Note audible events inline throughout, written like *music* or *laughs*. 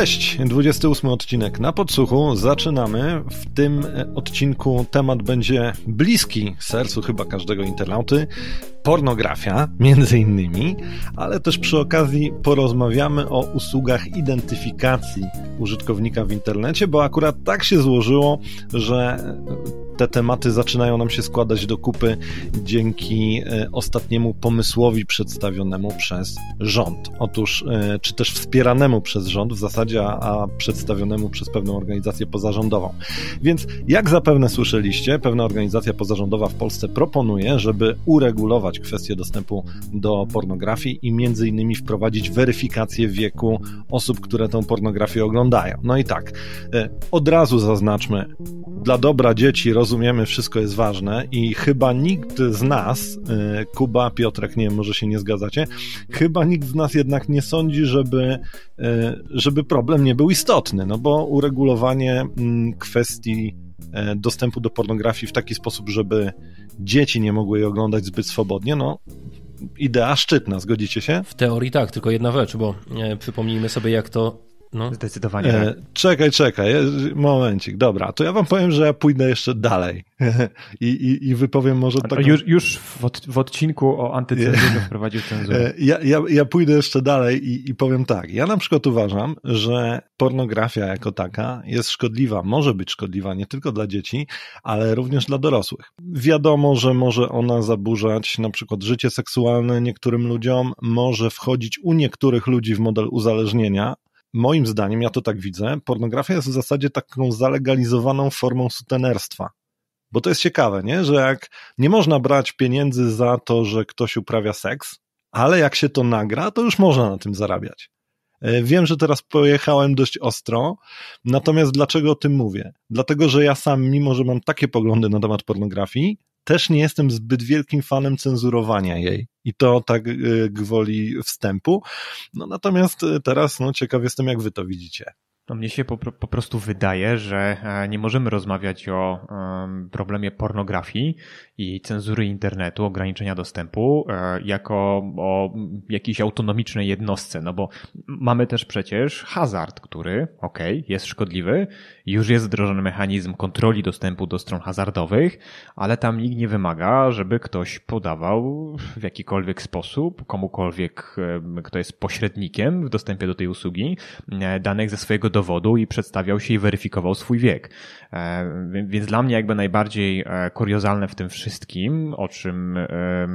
Cześć, 28 odcinek na podsłuchu. Zaczynamy. W tym odcinku temat będzie bliski sercu chyba każdego internauty pornografia, między innymi, ale też przy okazji porozmawiamy o usługach identyfikacji użytkownika w internecie, bo akurat tak się złożyło, że te tematy zaczynają nam się składać do kupy dzięki e, ostatniemu pomysłowi przedstawionemu przez rząd. Otóż, e, czy też wspieranemu przez rząd w zasadzie, a przedstawionemu przez pewną organizację pozarządową. Więc jak zapewne słyszeliście, pewna organizacja pozarządowa w Polsce proponuje, żeby uregulować kwestię dostępu do pornografii i między innymi wprowadzić weryfikację wieku osób, które tą pornografię oglądają. No i tak, e, od razu zaznaczmy, dla dobra dzieci rozumiemy, wszystko jest ważne i chyba nikt z nas, e, Kuba, Piotrek, nie może się nie zgadzacie, chyba nikt z nas jednak nie sądzi, żeby, e, żeby problem nie był istotny, no bo uregulowanie mm, kwestii dostępu do pornografii w taki sposób, żeby dzieci nie mogły jej oglądać zbyt swobodnie, no idea szczytna, zgodzicie się? W teorii tak, tylko jedna rzecz, bo e, przypomnijmy sobie, jak to no. Zdecydowanie. E, tak. Czekaj, czekaj, e, momencik. Dobra, to ja wam powiem, że ja pójdę jeszcze dalej *laughs* I, i, i wypowiem może tak. Już, już w, od, w odcinku o antycenzurze *laughs* wprowadził e, cenzurę. Ja, ja, ja pójdę jeszcze dalej i, i powiem tak. Ja na przykład uważam, że pornografia jako taka jest szkodliwa, może być szkodliwa nie tylko dla dzieci, ale również dla dorosłych. Wiadomo, że może ona zaburzać na przykład życie seksualne niektórym ludziom, może wchodzić u niektórych ludzi w model uzależnienia, moim zdaniem, ja to tak widzę, pornografia jest w zasadzie taką zalegalizowaną formą sutenerstwa. Bo to jest ciekawe, nie? że jak nie można brać pieniędzy za to, że ktoś uprawia seks, ale jak się to nagra, to już można na tym zarabiać. E, wiem, że teraz pojechałem dość ostro, natomiast dlaczego o tym mówię? Dlatego, że ja sam, mimo że mam takie poglądy na temat pornografii, też nie jestem zbyt wielkim fanem cenzurowania jej. I to tak y, gwoli wstępu. No natomiast y, teraz, no ciekaw jestem, jak wy to widzicie. No mnie się po, po, prostu wydaje, że e, nie możemy rozmawiać o um, problemie pornografii i cenzury internetu, ograniczenia dostępu, e, jako o jakiejś autonomicznej jednostce, no bo mamy też przecież hazard, który, okej, okay, jest szkodliwy, już jest wdrożony mechanizm kontroli dostępu do stron hazardowych, ale tam nikt nie wymaga, żeby ktoś podawał w jakikolwiek sposób komukolwiek, kto jest pośrednikiem w dostępie do tej usługi, danych ze swojego dowodu i przedstawiał się i weryfikował swój wiek. Więc dla mnie jakby najbardziej e, kuriozalne w tym wszystkim, o czym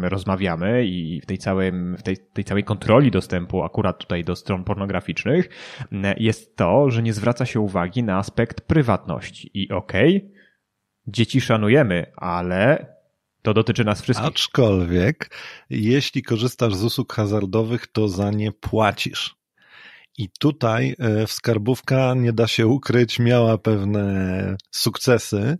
rozmawiamy i w tej całej, w tej, tej całej kontroli dostępu akurat tutaj do stron pornograficznych, jest to, że nie zwraca się uwagi na aspekt prywatności. I okej, okay, dzieci szanujemy, ale to dotyczy nas wszystkich. Aczkolwiek, jeśli korzystasz z usług hazardowych, to za nie płacisz. I tutaj w e, skarbówka nie da się ukryć, miała pewne sukcesy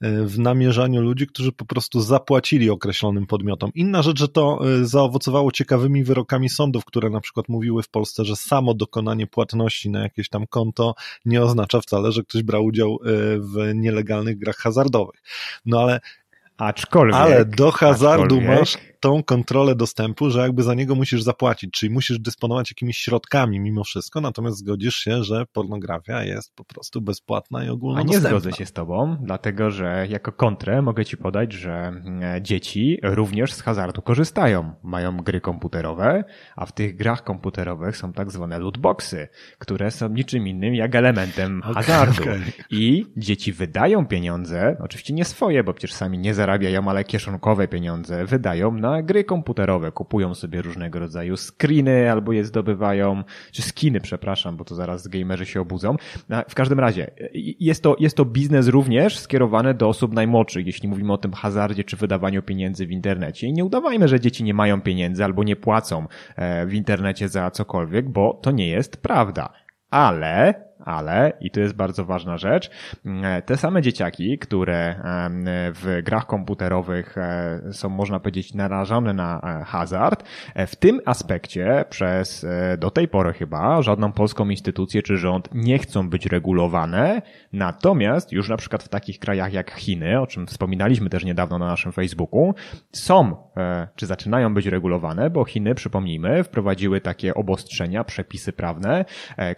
e, w namierzaniu ludzi, którzy po prostu zapłacili określonym podmiotom. Inna rzecz, że to e, zaowocowało ciekawymi wyrokami sądów, które na przykład mówiły w Polsce, że samo dokonanie płatności na jakieś tam konto nie oznacza wcale, że ktoś brał udział w nielegalnych grach hazardowych. No ale Aczkolwiek. Ale do hazardu aczkolwiek. masz tą kontrolę dostępu, że jakby za niego musisz zapłacić, czyli musisz dysponować jakimiś środkami mimo wszystko, natomiast zgodzisz się, że pornografia jest po prostu bezpłatna i ogólnodostępna. A nie zgodzę się z tobą, dlatego że jako kontrę mogę ci podać, że mm, dzieci również z hazardu korzystają. Mają gry komputerowe, a w tych grach komputerowych są tak zwane lootboxy, które są niczym innym jak elementem hazardu. okay. I dzieci wydają pieniądze, oczywiście nie swoje, bo przecież sami nie zarabiają, ale kieszonkowe pieniądze wydają na na gry komputerowe. Kupują sobie różnego rodzaju screeny albo je zdobywają, czy skiny, przepraszam, bo to zaraz gamerzy się obudzą. W każdym razie, jest to, jest to biznes również skierowany do osób najmłodszych, jeśli mówimy o tym hazardzie czy wydawaniu pieniędzy w internecie. I nie udawajmy, że dzieci nie mają pieniędzy albo nie płacą e, w internecie za cokolwiek, bo to nie jest prawda. Ale ale, i to jest bardzo ważna rzecz, mm, te same dzieciaki, które w grach komputerowych e, są, można powiedzieć, narażone na e, hazard, e, w tym aspekcie przez do tej pory chyba żadną polską instytucję czy rząd nie chcą być regulowane, natomiast już na przykład w takich krajach jak Chiny, o czym wspominaliśmy też niedawno na naszym Facebooku, są czy zaczynają być regulowane, bo Chiny, przypomnijmy, wprowadziły takie obostrzenia, przepisy prawne,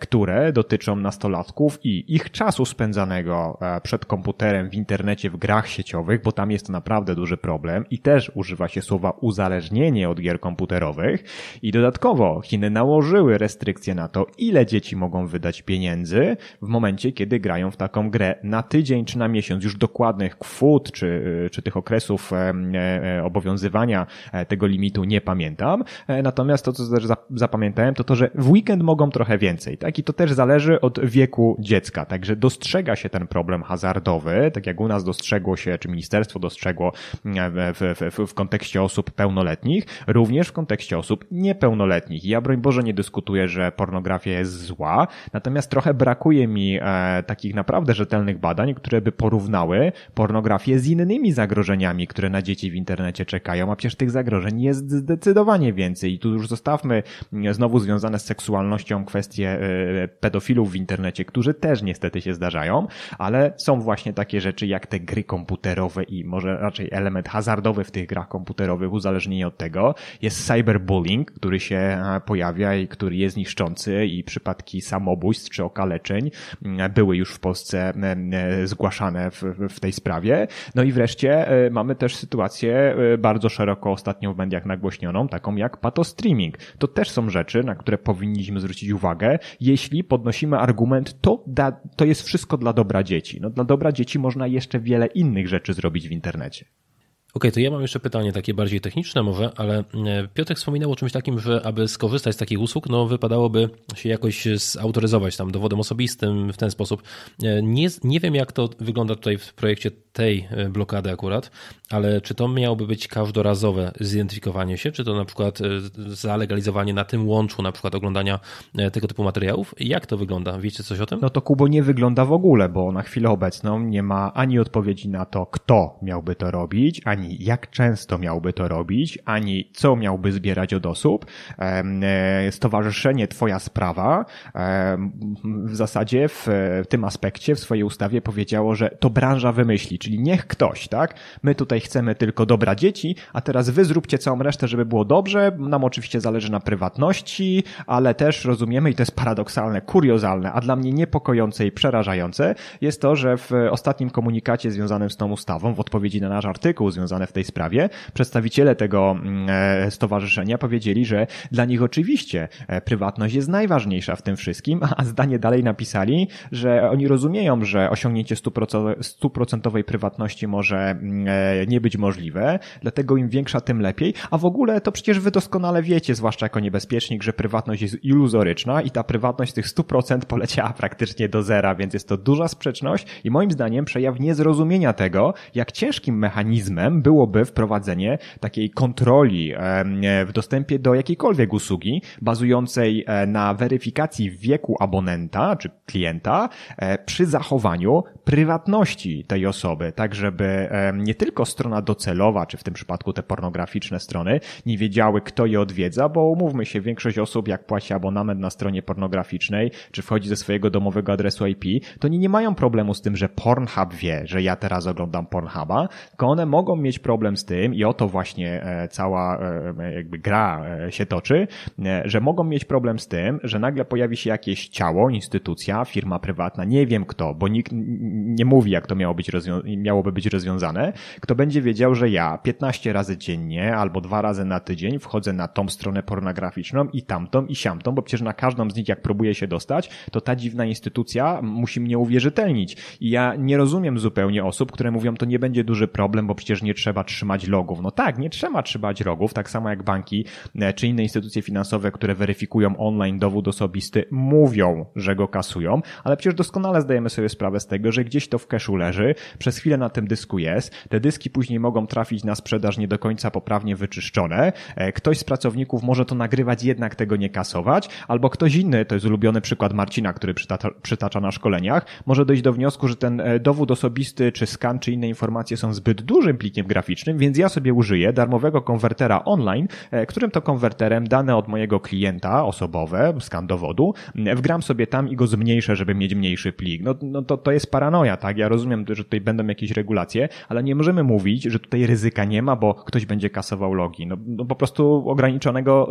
które dotyczą na nastolatków i ich czasu spędzanego e, przed komputerem, w internecie, w grach sieciowych, bo tam jest to naprawdę duży problem i też używa się słowa uzależnienie od gier komputerowych i dodatkowo Chiny nałożyły restrykcje na to, ile dzieci mogą wydać pieniędzy w momencie, kiedy grają w taką grę na tydzień czy na miesiąc. Już dokładnych kwot czy, e, czy tych okresów e, obowiązywania tego limitu nie pamiętam. Natomiast to, co też zapamiętałem, to to, że w weekend mogą trochę więcej, tak? I to też zależy od wieku dziecka. Także dostrzega się ten problem hazardowy, tak jak u nas dostrzegło się, czy ministerstwo dostrzegło mm, w, w, w kontekście osób pełnoletnich, również w kontekście osób niepełnoletnich. Ja broń Boże nie dyskutuję, że pornografia jest zła, natomiast trochę brakuje mi e, takich naprawdę rzetelnych badań, które by porównały pornografię z innymi zagrożeniami, które na dzieci w internecie czekają, a przecież tych zagrożeń jest zdecydowanie więcej. I tu już zostawmy mm, znowu związane z seksualnością kwestie e, pedofilów w internecie, którzy też niestety się zdarzają, ale są właśnie takie rzeczy jak te gry komputerowe i może raczej element hazardowy w tych grach komputerowych, uzależnienie od tego. Jest cyberbullying, który się e, pojawia i który jest niszczący i przypadki samobójstw czy okaleczeń mm, były już w Polsce mm, e, zgłaszane w, w tej sprawie. No i wreszcie e, mamy też sytuację bardzo szeroko ostatnio w mediach nagłośnioną, taką jak patostreaming. To też są rzeczy, na które powinniśmy zwrócić uwagę, jeśli podnosimy argumenty argument, to, da, to jest wszystko dla dobra dzieci. No, dla dobra dzieci można jeszcze wiele innych rzeczy zrobić w internecie okay, to ja mam jeszcze pytanie takie bardziej techniczne może, ale e, Piotrek wspominał o czymś takim, że aby skorzystać z takich usług, no wypadałoby się jakoś zautoryzować tam dowodem osobistym w ten sposób. E, nie, nie wiem jak to wygląda tutaj w projekcie tej e, blokady akurat, ale czy to miałoby być każdorazowe zidentyfikowanie się, czy to na przykład zalegalizowanie na tym łączu na przykład oglądania tego typu materiałów? Jak to wygląda? Wiecie coś o tym? No to Kubo nie wygląda w ogóle, bo na chwilę obecną nie ma ani odpowiedzi na to, kto miałby to robić, ani ani jak często miałby to robić, ani co miałby zbierać od osób. E, stowarzyszenie Twoja sprawa w zasadzie w tym aspekcie w swojej ustawie powiedziało, że to branża wymyśli, czyli niech ktoś, tak? My tutaj chcemy tylko dobra dzieci, a teraz wy zróbcie całą resztę, żeby było dobrze. Nam oczywiście zależy na prywatności, ale też rozumiemy, i to jest paradoksalne, kuriozalne, a dla mnie niepokojące i przerażające, jest to, że w ostatnim komunikacie związanym z tą ustawą, w odpowiedzi na nasz artykuł związany w tej sprawie, przedstawiciele tego mm, e, stowarzyszenia powiedzieli, że dla nich oczywiście e, prywatność jest najważniejsza w tym wszystkim, a zdanie dalej napisali, że oni rozumieją, że osiągnięcie stuprocentowej prywatności może mm, e, nie być możliwe, dlatego im większa, tym lepiej, a w ogóle to przecież wy doskonale wiecie, zwłaszcza jako niebezpiecznik, że prywatność jest iluzoryczna i ta prywatność tych 100% poleciała praktycznie do zera, więc jest to duża sprzeczność i moim zdaniem przejaw niezrozumienia tego, jak ciężkim mechanizmem byłoby wprowadzenie takiej kontroli w dostępie do jakiejkolwiek usługi bazującej e, na weryfikacji wieku abonenta czy klienta e, przy zachowaniu prywatności tej osoby, tak żeby nie tylko strona docelowa, czy w tym przypadku te pornograficzne strony, nie wiedziały kto je odwiedza, bo umówmy się, większość osób jak płaci abonament na stronie pornograficznej, czy wchodzi ze swojego domowego adresu IP, to oni nie mają problemu z tym, że Pornhub wie, że ja teraz oglądam Pornhuba, tylko one mogą mieć problem z tym i o to właśnie e, cała e, e, jakby gra się toczy, że mogą mieć problem z tym, że nagle pojawi się jakieś ciało, instytucja, firma prywatna, nie wiem kto, bo nikt nie mówi, jak to miało być miałoby być rozwiązane, kto będzie wiedział, że ja 15 razy dziennie albo dwa razy na tydzień wchodzę na tą stronę pornograficzną i tamtą i siamtą, bo przecież na każdą z nich, jak próbuję się dostać, to ta dziwna instytucja musi mnie uwierzytelnić. I ja nie rozumiem zupełnie osób, które mówią, to nie będzie duży problem, bo przecież nie trzeba trzymać logów. No tak, nie trzeba trzymać logów, tak samo jak banki e, czy inne instytucje finansowe, które weryfikują online dowód osobisty, mówią, że go kasują, ale przecież doskonale zdajemy sobie sprawę z tego, że gdzieś to w cashu leży, przez chwilę na tym dysku jest, te dyski później mogą trafić na sprzedaż nie do końca poprawnie wyczyszczone, e, ktoś z pracowników może to nagrywać, jednak tego nie kasować, albo ktoś inny, to jest ulubiony przykład Marcina, który przytacza, przytacza na szkoleniach, może dojść do wniosku, że ten e, dowód osobisty, czy skan, czy inne informacje są zbyt dużym plikiem graficznym, więc ja sobie użyję darmowego konwertera online, e, którym to konwerterem dane od mojego klienta osobowe, skan dowodu, wgram sobie tam i go zmniejszę, żeby mieć mniejszy plik. No, no to, to jest paranoia, tak? Ja rozumiem, że tutaj będą jakieś regulacje, ale nie możemy mówić, że tutaj ryzyka nie ma, bo ktoś będzie kasował logi. No, no po prostu ograniczonego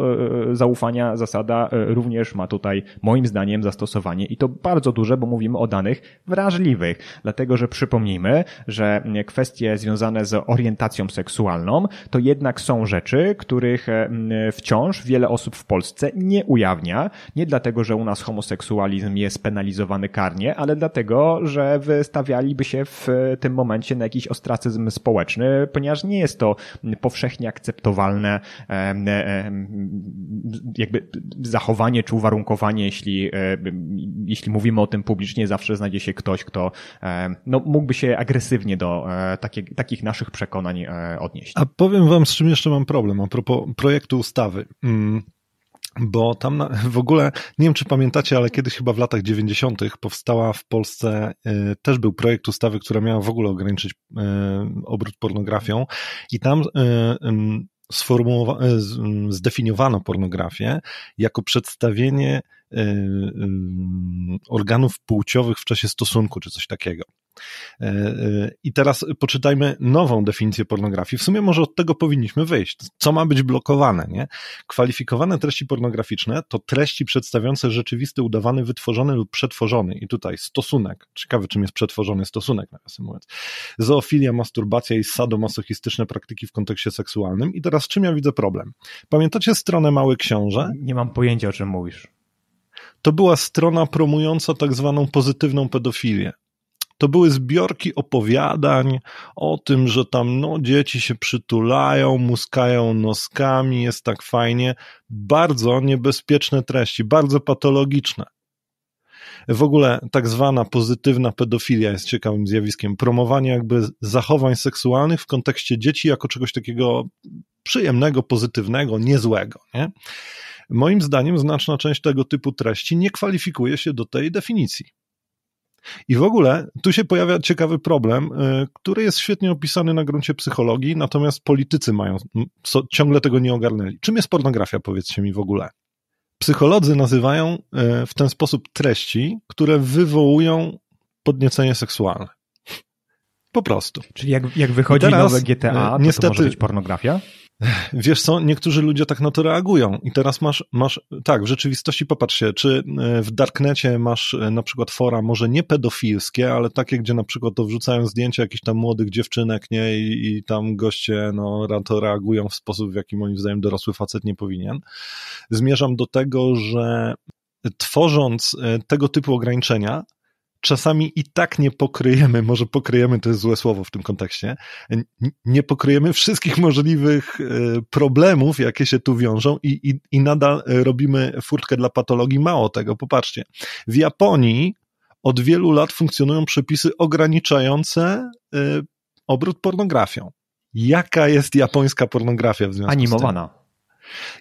e, e, zaufania zasada również ma tutaj moim zdaniem zastosowanie i to bardzo duże, bo mówimy o danych wrażliwych, dlatego że przypomnijmy, że kwestie związane z orientacją orientacją seksualną, to jednak są rzeczy, których e, wciąż wiele osób w Polsce nie ujawnia. Nie dlatego, że u nas homoseksualizm jest penalizowany karnie, ale dlatego, że wystawialiby się w e, tym momencie na jakiś ostracyzm społeczny, ponieważ nie jest to powszechnie akceptowalne e, jakby zachowanie czy uwarunkowanie, jeśli, jeśli mówimy o tym publicznie, zawsze znajdzie się ktoś, kto no, mógłby się agresywnie do takich, naszych przekonań E, odnieść. A powiem wam, z czym jeszcze mam problem, a propos projektu ustawy. Mm, bo tam na, w ogóle, nie wiem czy pamiętacie, ale kiedyś chyba w latach 90. powstała w Polsce y, też był projekt ustawy, która miała w ogóle ograniczyć y, obrót pornografią i tam y, zdefiniowano pornografię jako przedstawienie organów płciowych w czasie stosunku czy coś takiego. E, e, I teraz poczytajmy nową definicję pornografii. W sumie może od tego powinniśmy wyjść. Co ma być blokowane, nie? Kwalifikowane treści pornograficzne to treści przedstawiające rzeczywisty, udawany, wytworzony lub przetworzony. I tutaj stosunek. Ciekawe, czym jest przetworzony stosunek, nawiasem mówiąc. Zoofilia, masturbacja i sadomasochistyczne praktyki w kontekście seksualnym. I teraz czym ja widzę problem? Pamiętacie stronę Mały Książę? Nie mam pojęcia, o czym mówisz to była strona promująca tak zwaną pozytywną pedofilię to były zbiorki opowiadań o tym, że tam no, dzieci się przytulają, muskają noskami, jest tak fajnie. Bardzo niebezpieczne treści, bardzo patologiczne. W ogóle tak zwana pozytywna pedofilia jest ciekawym zjawiskiem. Promowanie jakby zachowań seksualnych w kontekście dzieci jako czegoś takiego przyjemnego, pozytywnego, niezłego. Nie? Moim zdaniem znaczna część tego typu treści nie kwalifikuje się do tej definicji. I w ogóle tu się pojawia ciekawy problem, y, który jest świetnie opisany na gruncie psychologii, natomiast politycy mają, ciągle tego nie ogarnęli. Czym jest pornografia, powiedzcie mi w ogóle? Psycholodzy nazywają y, w ten sposób treści, które wywołują podniecenie seksualne. Po prostu. Czyli jak, jak wychodzi teraz, nowe GTA, to niestety, to może być pornografia? Wiesz co, niektórzy ludzie tak na to reagują i teraz masz, masz tak, w rzeczywistości popatrz się, czy e, w Darknecie masz e, na przykład fora może nie pedofilskie, ale takie, gdzie na przykład to wrzucają zdjęcia jakichś tam młodych dziewczynek, nie, i, i tam goście, no, to reagują w sposób, w jaki moim zdaniem dorosły facet nie powinien. Zmierzam do tego, że tworząc e, tego typu ograniczenia, czasami i tak nie pokryjemy, może pokryjemy, to jest złe słowo w tym kontekście, nie pokryjemy wszystkich możliwych e, problemów, jakie się tu wiążą i, i, i nadal e, robimy furtkę dla patologii. Mało tego, popatrzcie. W Japonii od wielu lat funkcjonują przepisy ograniczające e, obrót pornografią. Jaka jest japońska pornografia w związku Animowana. z tym? Animowana.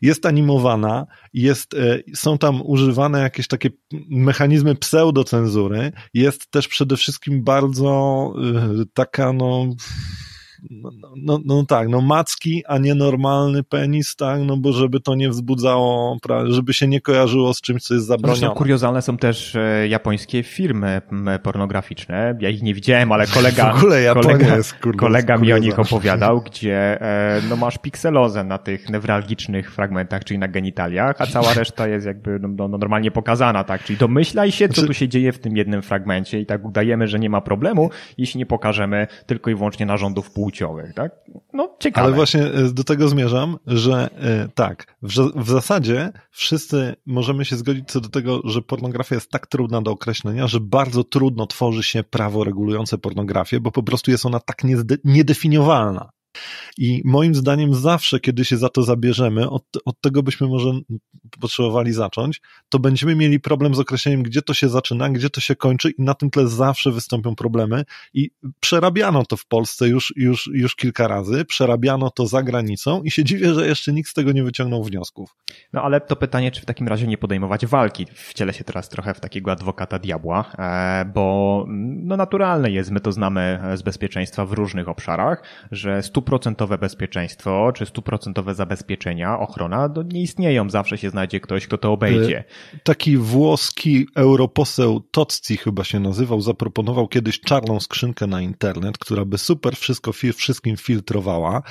Jest animowana, jest, e, są tam używane jakieś takie mechanizmy pseudocenzury, jest też przede wszystkim bardzo e, taka no no, no, no, no, tak, no macki, a nie normalny penis, tak, no bo żeby to nie wzbudzało, żeby się nie kojarzyło z czymś, co jest zabronione. Zresztą kuriozalne są też e, japońskie firmy pornograficzne. Ja ich nie widziałem, ale kolega, *laughs* w ogóle kolega, jest, kurde, kolega mi o nich opowiadał, gdzie e, no masz pikselozę na tych newralgicznych fragmentach, czyli na genitaliach, a cała reszta jest jakby no, no, no normalnie pokazana, tak, czyli domyślaj się, co znaczy- tu się dzieje w tym jednym fragmencie i tak udajemy, że nie ma problemu, jeśli nie pokażemy tylko i wyłącznie narządów płci płciowych, tak? No, ciekawe. Ale właśnie e, do tego zmierzam, że e, tak, w, zasadzie wszyscy możemy się zgodzić co do tego, że pornografia jest tak trudna do określenia, że bardzo trudno tworzy się prawo regulujące pornografię, bo po prostu jest ona tak niedefiniowalna. I moim zdaniem zawsze, kiedy się za to zabierzemy, od, od tego byśmy może potrzebowali zacząć, to będziemy mieli problem z określeniem, gdzie to się zaczyna, gdzie to się kończy i na tym tle zawsze wystąpią problemy i przerabiano to w Polsce już, już, już kilka razy, przerabiano to za granicą i się dziwię, że jeszcze nikt z tego nie wyciągnął wniosków. No ale to pytanie, czy w takim razie nie podejmować walki? Wcielę się teraz trochę w takiego adwokata diabła, e, bo mm, no naturalne jest, my to znamy z bezpieczeństwa w różnych obszarach, że stu stuprocentowe bezpieczeństwo, czy stuprocentowe zabezpieczenia, ochrona, to nie istnieją. Zawsze się znajdzie ktoś, kto to obejdzie. E, taki włoski europoseł Tocci chyba się nazywał, zaproponował kiedyś czarną skrzynkę na internet, która by super wszystko wszystkim filtrowała,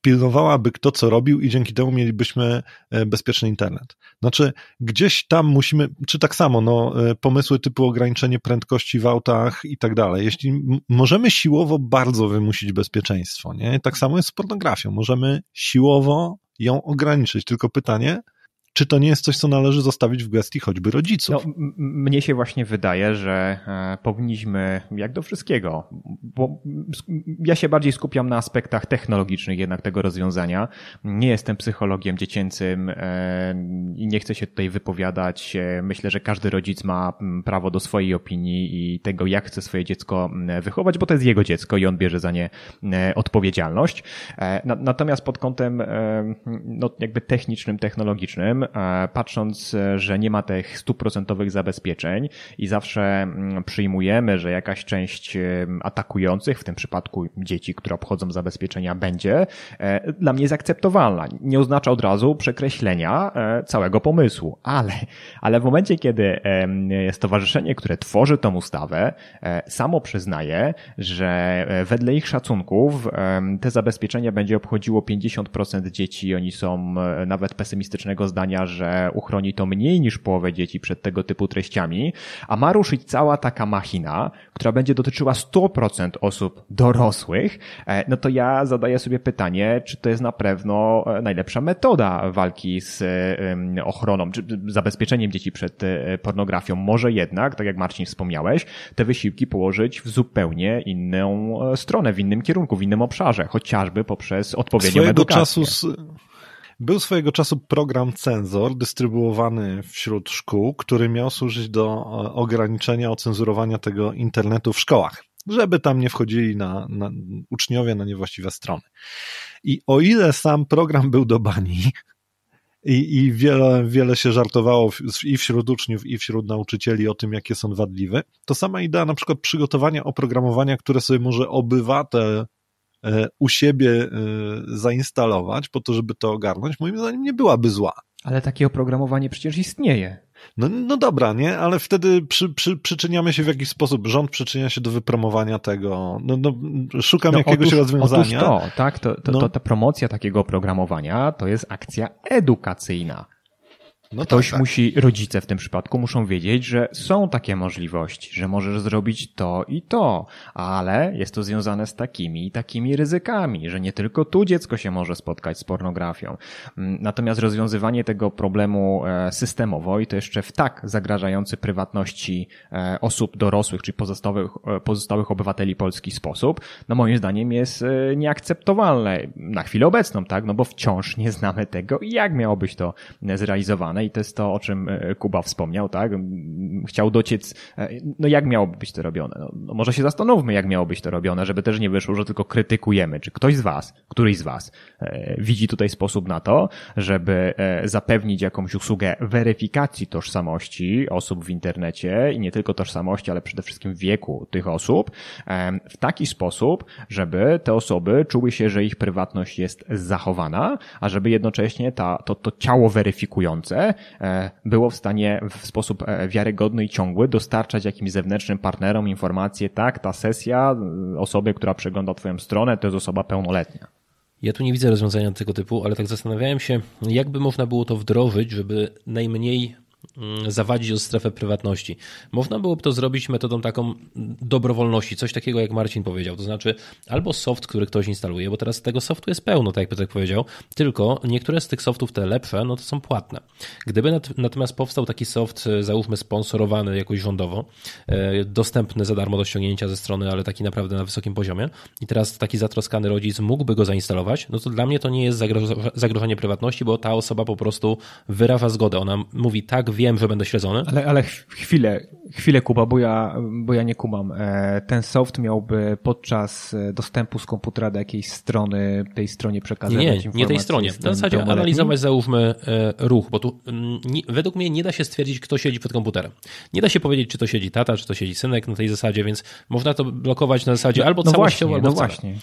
pilnowałaby kto co robił i dzięki temu mielibyśmy e, bezpieczny internet. Znaczy, gdzieś tam musimy, czy tak samo, no, e, pomysły typu ograniczenie prędkości w autach i tak dalej. Jeśli możemy siłowo bardzo wymusić bezpieczeństwo, nie? Tak samo jest z pornografią. Możemy siłowo ją ograniczyć. Tylko pytanie, czy to nie jest coś, co należy zostawić w gestii choćby rodziców? No, mnie się właśnie wydaje, że e, powinniśmy, jak do wszystkiego, bo ja się bardziej skupiam na aspektach technologicznych jednak tego rozwiązania. Nie jestem psychologiem dziecięcym e, i nie chcę się tutaj wypowiadać. E, myślę, że każdy rodzic ma prawo do swojej opinii i tego, jak chce swoje dziecko wychować, bo to jest jego dziecko i on bierze za nie odpowiedzialność. Natomiast pod kątem no, jakby technicznym, technologicznym, E, patrząc, e, że nie ma tych stuprocentowych zabezpieczeń i zawsze mm, przyjmujemy, że jakaś część e, atakujących, w tym przypadku dzieci, które obchodzą zabezpieczenia, będzie, dla mnie jest akceptowalna. Nie oznacza od razu przekreślenia całego pomysłu, ale, ale w momencie, kiedy stowarzyszenie, które tworzy tą ustawę, samo przyznaje, że wedle ich szacunków te zabezpieczenia będzie obchodziło 50% dzieci oni są nawet pesymistycznego zdania, że uchroni to mniej niż połowę dzieci przed tego typu treściami, a ma ruszyć cała taka machina, która będzie dotyczyła 100% osób dorosłych, e, no to ja zadaję sobie pytanie, czy to jest na pewno e, najlepsza metoda walki z e, ochroną, czy zabezpieczeniem dzieci przed pornografią. Może jednak, tak jak Marcin wspomniałeś, te wysiłki położyć w zupełnie inną stronę, w innym kierunku, w innym obszarze, chociażby poprzez odpowiednią Swojego edukację. Czasu z był swojego czasu program Cenzor, dystrybuowany wśród szkół, który miał służyć do e, ograniczenia, ocenzurowania tego internetu w szkołach, żeby tam nie wchodzili na, na uczniowie na niewłaściwe strony. I o ile sam program był do bani, i, i wiele, wiele się żartowało i wśród uczniów, i wśród nauczycieli o tym, jakie są wadliwe. To sama idea na przykład przygotowania oprogramowania, które sobie może obywatel E, u siebie e, zainstalować po to, żeby to ogarnąć, moim zdaniem nie byłaby zła. Ale takie oprogramowanie przecież istnieje. No, no dobra, nie? Ale wtedy przy, przy, przyczyniamy się w jakiś sposób, rząd przyczynia się do wypromowania tego. No, no, szukam no, jakiegoś otóż, rozwiązania. Otóż to, tak? To, to, no. to, ta promocja takiego oprogramowania to jest akcja edukacyjna. No Ktoś tak, tak. musi, rodzice w tym przypadku muszą wiedzieć, że są takie możliwości, że możesz zrobić to i to, ale jest to związane z takimi i takimi ryzykami, że nie tylko tu dziecko się może spotkać z pornografią. Mm, natomiast rozwiązywanie tego problemu e, systemowo i to jeszcze w tak zagrażający prywatności e, osób dorosłych czy pozostałych, e, pozostałych obywateli Polski sposób, no moim zdaniem jest nieakceptowalne na chwilę obecną, tak? No bo wciąż nie znamy tego, jak miałobyś to zrealizowane i to jest to, o czym e, Kuba wspomniał, tak? Chciał dociec, e, no jak miałoby być to robione? No, no może się zastanówmy, jak miało być to robione, żeby też nie wyszło, że tylko krytykujemy. Czy ktoś z Was, któryś z Was e, widzi tutaj sposób na to, żeby zapewnić jakąś usługę weryfikacji tożsamości osób w internecie i nie tylko tożsamości, ale przede wszystkim wieku tych osób w taki sposób, żeby te osoby czuły się, że ich prywatność jest zachowana, a żeby jednocześnie ta, to, to ciało weryfikujące E, było w stanie w sposób e, wiarygodny i ciągły dostarczać jakimś zewnętrznym partnerom informacje, tak, ta sesja e, osoby, która przegląda Twoją stronę, to jest osoba pełnoletnia. Ja tu nie widzę rozwiązania tego typu, ale tak zastanawiałem się, jakby można było to wdrożyć, żeby najmniej Mm, zawadzić o strefę prywatności. Można byłoby to zrobić metodą taką dobrowolności, coś takiego jak Marcin powiedział, to znaczy albo soft, który ktoś instaluje, bo teraz tego softu jest pełno, tak jak tak powiedział, tylko niektóre z tych softów, te lepsze, no to są płatne. Gdyby natomiast powstał taki soft, e, załóżmy sponsorowany jakoś rządowo, e, dostępny za darmo do ściągnięcia ze strony, ale taki naprawdę na wysokim poziomie i teraz taki zatroskany rodzic mógłby go zainstalować, no to dla mnie to nie jest zagrożenie prywatności, bo ta osoba po prostu wyraża zgodę, ona mówi tak, tak wiem, że będę śledzony. Ale, ale chwilę, chwilę Kuba, bo ja, bo ja nie kumam. E, ten soft miałby podczas e, dostępu z komputera do jakiejś strony, tej stronie przekazywać nie, nie, nie tej stronie. Na zasadzie analizować załóżmy e, ruch, bo tu mm, według mnie nie da się stwierdzić, kto siedzi przed komputerem. Nie da się powiedzieć, czy to siedzi tata, czy to siedzi synek na tej zasadzie, więc można to blokować na zasadzie no, albo no całościowo, właśnie, albo no właśnie.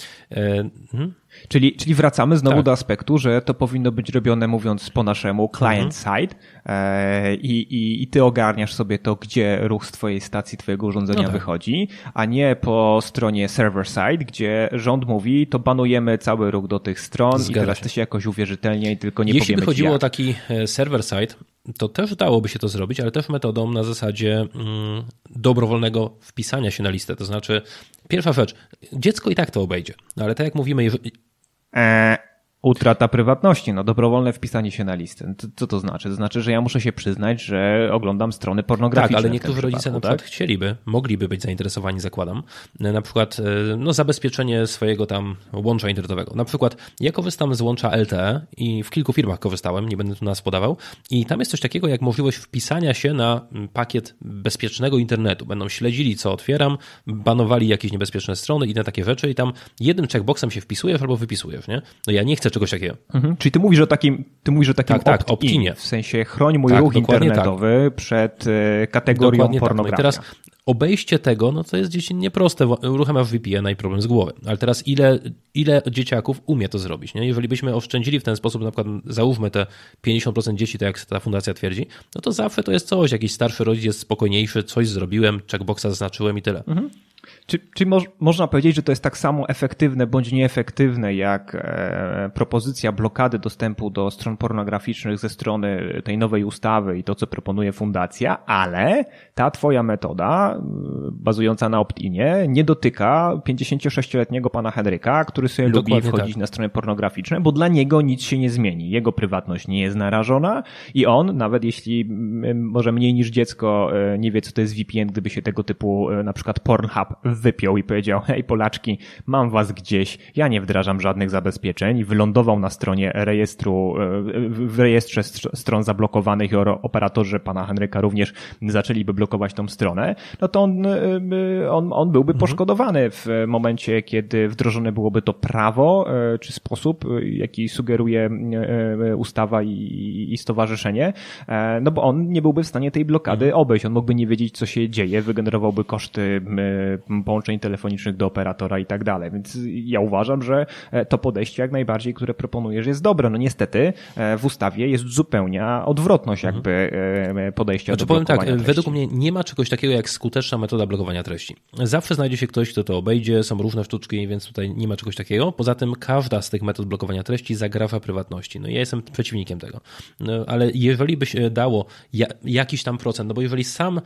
Hmm? Czyli, czyli wracamy znowu tak. do aspektu, że to powinno być robione, mówiąc po naszemu, client-side mhm. e, i, i, i ty ogarniasz sobie to, gdzie ruch z twojej stacji, twojego urządzenia no tak. wychodzi, a nie po stronie server-side, gdzie rząd mówi, to banujemy cały ruch do tych stron Zgadza i teraz to ty się jakoś i tylko nie Jeśli by chodziło jak. o taki e, server-side, to też dałoby się to zrobić, ale też metodą na zasadzie mm, dobrowolnego wpisania się na listę. To znaczy, pierwsza rzecz, dziecko i tak to obejdzie, no ale tak jak mówimy, Uh, Utrata prywatności, no dobrowolne wpisanie się na listę. Co to znaczy? To znaczy, że ja muszę się przyznać, że oglądam strony pornograficzne. Tak, ale niektórzy rodzice na przykład tak? chcieliby, mogliby być zainteresowani, zakładam, e, na przykład e, no, zabezpieczenie swojego tam łącza internetowego. Na przykład ja korzystam z łącza LTE i w kilku firmach korzystałem, nie będę tu nas podawał, i tam jest coś takiego jak możliwość wpisania się na pakiet bezpiecznego internetu. Będą śledzili, co otwieram, banowali jakieś niebezpieczne strony i na takie rzeczy i tam jednym checkboxem się wpisujesz albo wypisujesz, nie? No ja nie chcę czegoś takiego. Mhm. Czyli ty mówisz o takim, ty mówisz o takim tak, tak, opt inie W sensie chroń mój tak, ruch internetowy tak. przed e, kategorią dokładnie tak. no pornografia. No teraz obejście tego, no to jest dzieci nieproste. w VPN i problem z głowy. Ale teraz ile, ile dzieciaków umie to zrobić? Nie? Jeżeli byśmy oszczędzili w ten sposób, na przykład załóżmy te 50% dzieci, tak jak ta fundacja twierdzi, no to zawsze to jest coś. Jakiś starszy rodzic jest spokojniejszy, coś zrobiłem, checkboxa zaznaczyłem i tyle. Mhm. Czy, czy można powiedzieć, że to jest tak samo efektywne bądź nieefektywne jak e, propozycja blokady dostępu do stron pornograficznych ze strony tej nowej ustawy i to, co proponuje fundacja, ale ta twoja metoda, bazująca na opt-inie, nie dotyka 56-letniego pana Henryka, który sobie Dokładnie lubi wchodzić tak. na strony pornograficzne, bo dla niego nic się nie zmieni. Jego prywatność nie jest narażona i on, nawet jeśli może mniej niż dziecko e, nie wie, co to jest VPN, gdyby się tego typu e, na przykład Pornhub wypiął i powiedział: Hej, Polaczki, mam was gdzieś, ja nie wdrażam żadnych zabezpieczeń. I wylądował na stronie rejestru, e, w rejestrze stron zablokowanych i operatorzy pana Henryka również zaczęliby blokować tą stronę. No to on, e, e, on, on byłby mhm. poszkodowany w momencie, kiedy wdrożone byłoby to prawo czy sposób, jaki sugeruje ustawa i, i stowarzyszenie, no bo on nie byłby w stanie tej blokady mhm. obejść. On mógłby nie wiedzieć, co się dzieje, wygenerowałby koszty połączeń telefonicznych do operatora i tak dalej. Więc ja uważam, że e, to podejście jak najbardziej, które proponujesz jest dobre. No niestety e, w ustawie jest zupełnie odwrotność mhm. jakby e, podejścia znaczy, do powiem tak, treści. według mnie nie ma czegoś takiego jak skuteczna metoda blokowania treści. Zawsze znajdzie się ktoś, kto to obejdzie, są różne sztuczki, więc tutaj nie ma czegoś takiego. Poza tym każda z tych metod blokowania treści zagrawa prywatności. No ja jestem przeciwnikiem tego. No, ale jeżeli by się dało jakiś tam procent, no bo jeżeli sam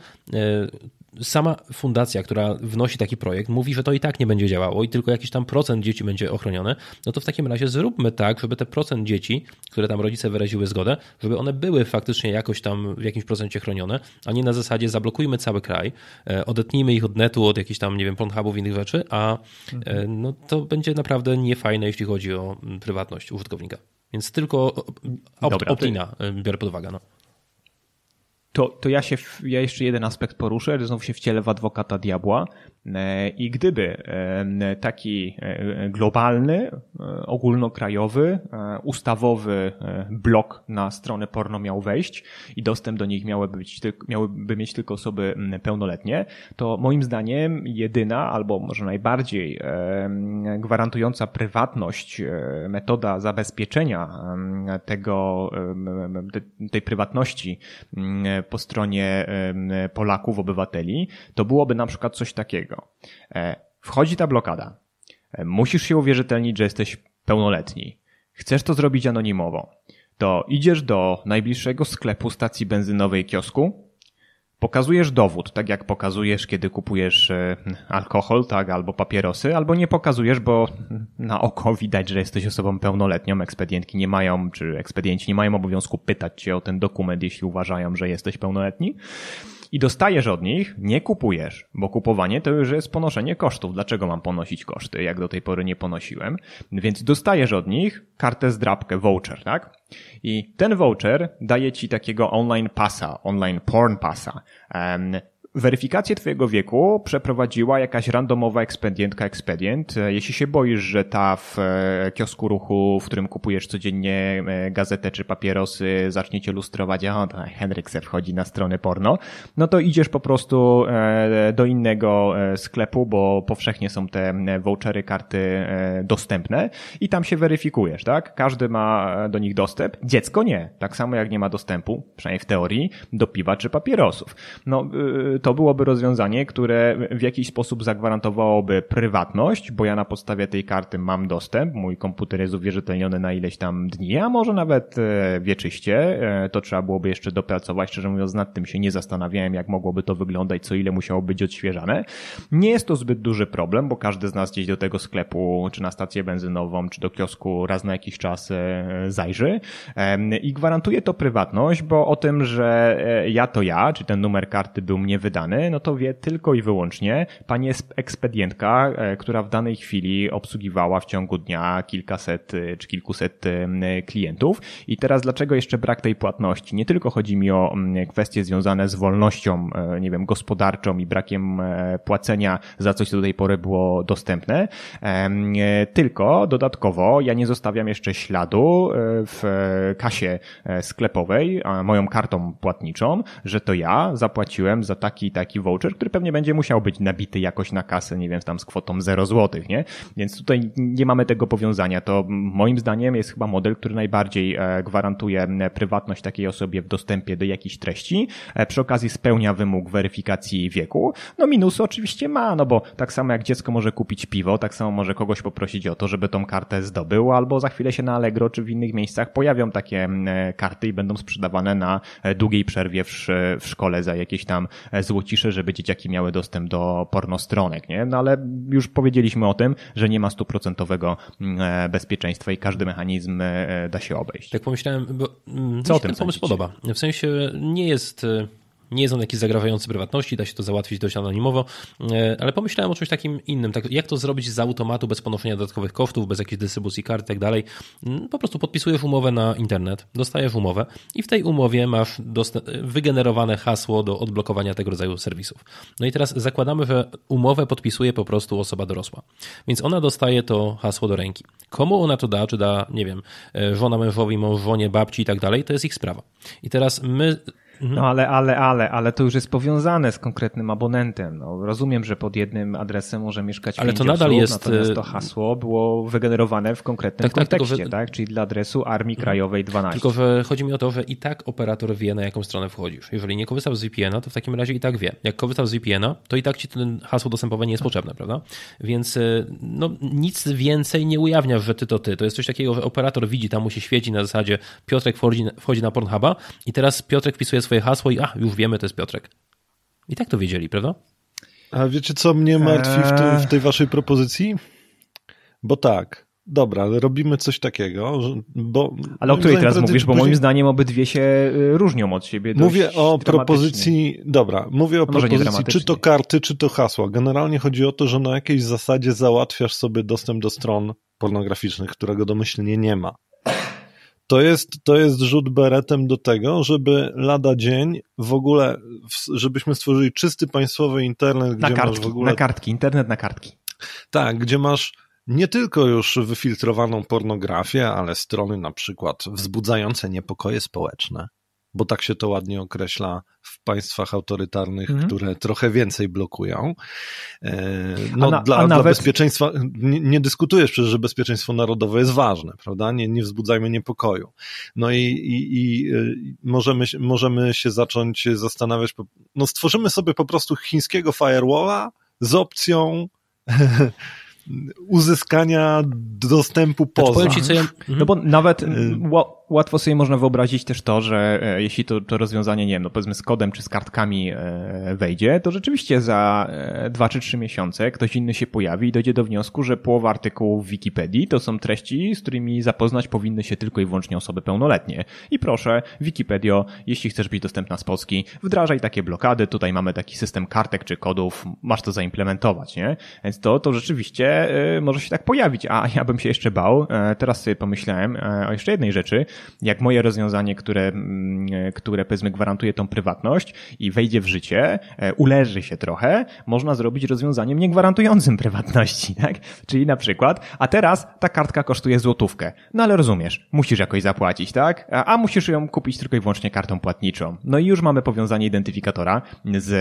sama fundacja, która wnosi taki projekt, mówi, że to i tak nie będzie działało i tylko jakiś tam procent dzieci będzie ochronione, no to w takim razie zróbmy tak, żeby te procent dzieci, które tam rodzice wyraziły zgodę, żeby one były faktycznie jakoś tam w jakimś procencie chronione, a nie na zasadzie zablokujmy cały kraj, e, odetnijmy ich od netu, od jakichś tam, nie wiem, Pornhubów, innych rzeczy, a e, no to będzie naprawdę niefajne, jeśli chodzi o prywatność użytkownika. Więc tylko opt, Dobra, e, biorę pod uwagę. No to, to ja się, ja jeszcze jeden aspekt poruszę, znowu się wcielę w adwokata diabła, E, I gdyby e, taki e, globalny, ogólnokrajowy, ustawowy blok na stronę porno miał wejść i dostęp do nich miałyby, być, miałyby mieć tylko osoby pełnoletnie, to moim zdaniem jedyna albo może najbardziej gwarantująca prywatność metoda zabezpieczenia tego, tej prywatności po stronie Polaków, obywateli, to byłoby na przykład coś takiego, takiego. E, wchodzi ta blokada. E, musisz się uwierzytelnić, że jesteś pełnoletni. Chcesz to zrobić anonimowo. To idziesz do najbliższego sklepu stacji benzynowej kiosku, pokazujesz dowód, tak jak pokazujesz, kiedy kupujesz e, alkohol, tak, albo papierosy, albo nie pokazujesz, bo na oko widać, że jesteś osobą pełnoletnią. Ekspedientki nie mają, czy ekspedienci nie mają obowiązku pytać cię o ten dokument, jeśli uważają, że jesteś pełnoletni i dostajesz od nich, nie kupujesz, bo kupowanie to już jest ponoszenie kosztów. Dlaczego mam ponosić koszty, jak do tej pory nie ponosiłem? Więc dostajesz od nich kartę zdrabkę, voucher, tak? I ten voucher daje ci takiego online pasa, online porn pasa. Weryfikację Twojego wieku przeprowadziła jakaś randomowa ekspedientka ekspedient. E, jeśli się boisz, że ta w e, kiosku ruchu, w którym kupujesz codziennie e, gazetę czy papierosy, zacznie cię lustrować, a Henryk se wchodzi na stronę porno, no to idziesz po prostu do innego sklepu, bo powszechnie są te vouchery, karty dostępne i tam się weryfikujesz, tak? Każdy ma do nich dostęp. Dziecko nie. Tak samo jak nie ma dostępu, przynajmniej w teorii, do piwa czy papierosów. No, to byłoby rozwiązanie, które w jakiś sposób zagwarantowałoby prywatność, bo ja na podstawie tej karty mam dostęp, mój komputer jest uwierzytelniony na ileś tam dni, a może nawet e, wieczyście. E, to trzeba byłoby jeszcze dopracować. Szczerze mówiąc, nad tym się nie zastanawiałem, jak mogłoby to wyglądać, co ile musiało być odświeżane. Nie jest to zbyt duży problem, bo każdy z nas gdzieś do tego sklepu, czy na stację benzynową, czy do kiosku raz na jakiś czas e, zajrzy. I gwarantuje to prywatność, bo o tym, że ja to ja, czy ten numer karty był mnie wydany, wydany, no to wie tylko i wyłącznie pani ekspedientka, e, która w danej chwili obsługiwała w ciągu dnia kilkaset e, czy kilkuset e, klientów. I teraz dlaczego jeszcze brak tej płatności? Nie tylko chodzi mi o kwestie związane z wolnością, nie wiem, gospodarczą i brakiem płacenia za coś, co do tej pory było dostępne, tylko dodatkowo ja nie zostawiam jeszcze śladu w kasie sklepowej, moją kartą płatniczą, że to ja zapłaciłem za taki taki i taki voucher, który pewnie będzie musiał być nabity jakoś na kasę, nie wiem, tam z kwotą 0 zł, nie? Więc tutaj nie mamy tego powiązania. To moim zdaniem jest chyba model, który najbardziej e, gwarantuje e, prywatność takiej osobie w dostępie do jakiejś treści. E, przy okazji spełnia wymóg weryfikacji wieku. No minus oczywiście ma, no bo tak samo jak dziecko może kupić piwo, tak samo może kogoś poprosić o to, żeby tą kartę zdobył, albo za chwilę się na Allegro czy w innych miejscach pojawią takie mm, karty i będą sprzedawane na długiej przerwie w szkole za jakieś tam złocisze, żeby dzieciaki miały dostęp do pornostronek, nie? No ale już powiedzieliśmy o tym, że nie ma stuprocentowego mm, e, bezpieczeństwa i każdy mechanizm e, da się obejść. Tak pomyślałem, bo mm, Co mi się o tym ten pomysł sądzicie? podoba. W sensie nie jest e, nie jest on jakiś zagrażający prywatności, da się to załatwić dość anonimowo, e, ale pomyślałem o czymś takim innym. Tak, jak to zrobić z automatu bez ponoszenia dodatkowych kosztów, bez jakiejś dystrybucji kart i tak dalej? Mm, po prostu podpisujesz umowę na internet, dostajesz umowę i w tej umowie masz wygenerowane hasło do odblokowania tego rodzaju serwisów. No i teraz zakładamy, że umowę podpisuje po prostu osoba dorosła. Więc ona dostaje to hasło do ręki. Komu ona to da, czy da, nie wiem, e, żona mężowi, mąż żonie, babci i tak dalej, to jest ich sprawa. I teraz my Mhm. No ale, ale, ale, ale to już jest powiązane z konkretnym abonentem. No, rozumiem, że pod jednym adresem może mieszkać ale to nadal osób, jest... natomiast to y, hasło było wygenerowane w konkretnym tak, tak kontekście, tak, wy... tak? Czyli dla adresu Armii mhm. Krajowej 12. Tylko, że chodzi mi o to, że i tak operator wie, na jaką stronę wchodzisz. Jeżeli nie korzystał z VPN-a, to w takim razie i tak wie. Jak korzystał z VPN-a, to i tak ci ten hasło dostępowe nie jest tak. potrzebne, prawda? Więc y, no, nic więcej nie ujawnia, że ty to ty. To jest coś takiego, że operator widzi, tam mu się świeci na zasadzie Piotrek wchodzi, wchodzi na Pornhuba i teraz Piotrek wpisuje swoje swoje hasło i a, już wiemy, to jest Piotrek. I tak to wiedzieli, prawda? A wiecie, co mnie martwi w, tym, w eee. tej waszej propozycji? Bo tak, dobra, robimy coś takiego, bo... Ale o której teraz mówisz, bo moim zdaniem obydwie się e, różnią od siebie Mówię o propozycji, dobra, mówię o no propozycji czy to karty, czy to hasła. Generalnie chodzi o to, że na jakiejś zasadzie załatwiasz sobie dostęp do stron pornograficznych, którego domyślnie nie ma. To jest, to jest rzut beretem do tego, żeby lada dzień w ogóle, żebyśmy stworzyli czysty państwowy internet, gdzie na kartki, masz w ogóle... Na kartki, internet na kartki. Tak, gdzie masz nie tylko już wyfiltrowaną pornografię, ale strony na przykład wzbudzające niepokoje społeczne, bo tak się to ładnie określa w państwach autorytarnych, mhm. które trochę więcej blokują. E, no, na, dla, nawet... dla, bezpieczeństwa nie, nie, dyskutujesz przecież, że bezpieczeństwo narodowe jest ważne, prawda? Nie, nie wzbudzajmy niepokoju. No i, i, i e, możemy, możemy się zacząć zastanawiać, no stworzymy sobie po prostu chińskiego firewalla z opcją *laughs* uzyskania dostępu poza. Znaczy, powiem ci, co ja, no bo mhm. nawet y- łatwo sobie można wyobrazić też to, że e, jeśli to, to rozwiązanie, nie wiem, no powiedzmy z kodem czy z kartkami e, wejdzie, to rzeczywiście za e, dwa czy trzy miesiące ktoś inny się pojawi i dojdzie do wniosku, że połowa artykułów w Wikipedii to są treści, z którymi zapoznać powinny się tylko i wyłącznie osoby pełnoletnie. I proszę, Wikipedio, jeśli chcesz być dostępna z Polski, wdrażaj takie blokady, tutaj mamy taki system kartek czy kodów, masz to zaimplementować, nie? Więc to, to rzeczywiście może się tak pojawić, a ja bym się jeszcze bał. Teraz sobie pomyślałem o jeszcze jednej rzeczy, jak moje rozwiązanie, które, mm, które powiedzmy gwarantuje tą prywatność i wejdzie w życie, e, uleży się trochę, można zrobić rozwiązaniem niegwarantującym prywatności, *laughs* tak? Czyli na przykład, a teraz ta kartka kosztuje złotówkę, no ale rozumiesz, musisz jakoś zapłacić, tak? A musisz ją kupić tylko i wyłącznie kartą płatniczą. No i już mamy powiązanie identyfikatora z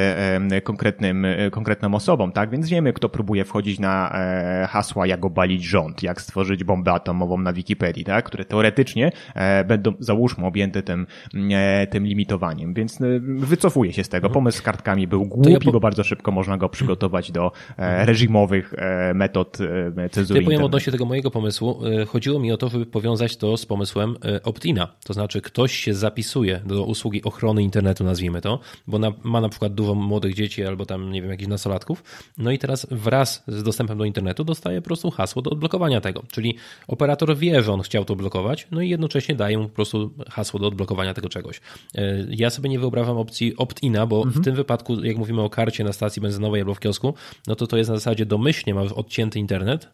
e, konkretnym, e, konkretną osobą, tak? Więc wiemy, kto próbuje wchodzić na hasła, jak obalić rząd, jak stworzyć bombę atomową na Wikipedii, tak? Które teoretycznie E, będą, załóżmy, objęte tym, e, tym limitowaniem. Więc e, wycofuję się z tego. Pomysł z kartkami był głupi, ja po... bo bardzo szybko można go przygotować do reżimowych metod cenzury. Ja powiem odnośnie tego mojego pomysłu. Chodziło mi o to, żeby powiązać to z pomysłem opt-ina. To znaczy, ktoś się zapisuje do usługi ochrony internetu, nazwijmy to, bo na, ma na przykład dużo młodych dzieci albo tam, nie wiem, jakichś nastolatków. No i teraz wraz z dostępem do internetu dostaje po prostu hasło do odblokowania tego. Czyli operator wie, że on chciał to blokować, no i jednocześnie dają po prostu hasło do odblokowania tego czegoś. E, ja sobie nie wyobrażam opcji opt-ina, bo mhm. w tym wypadku, jak mówimy o karcie na stacji benzynowej albo w kiosku, no to to jest na zasadzie domyślnie masz odcięty internet,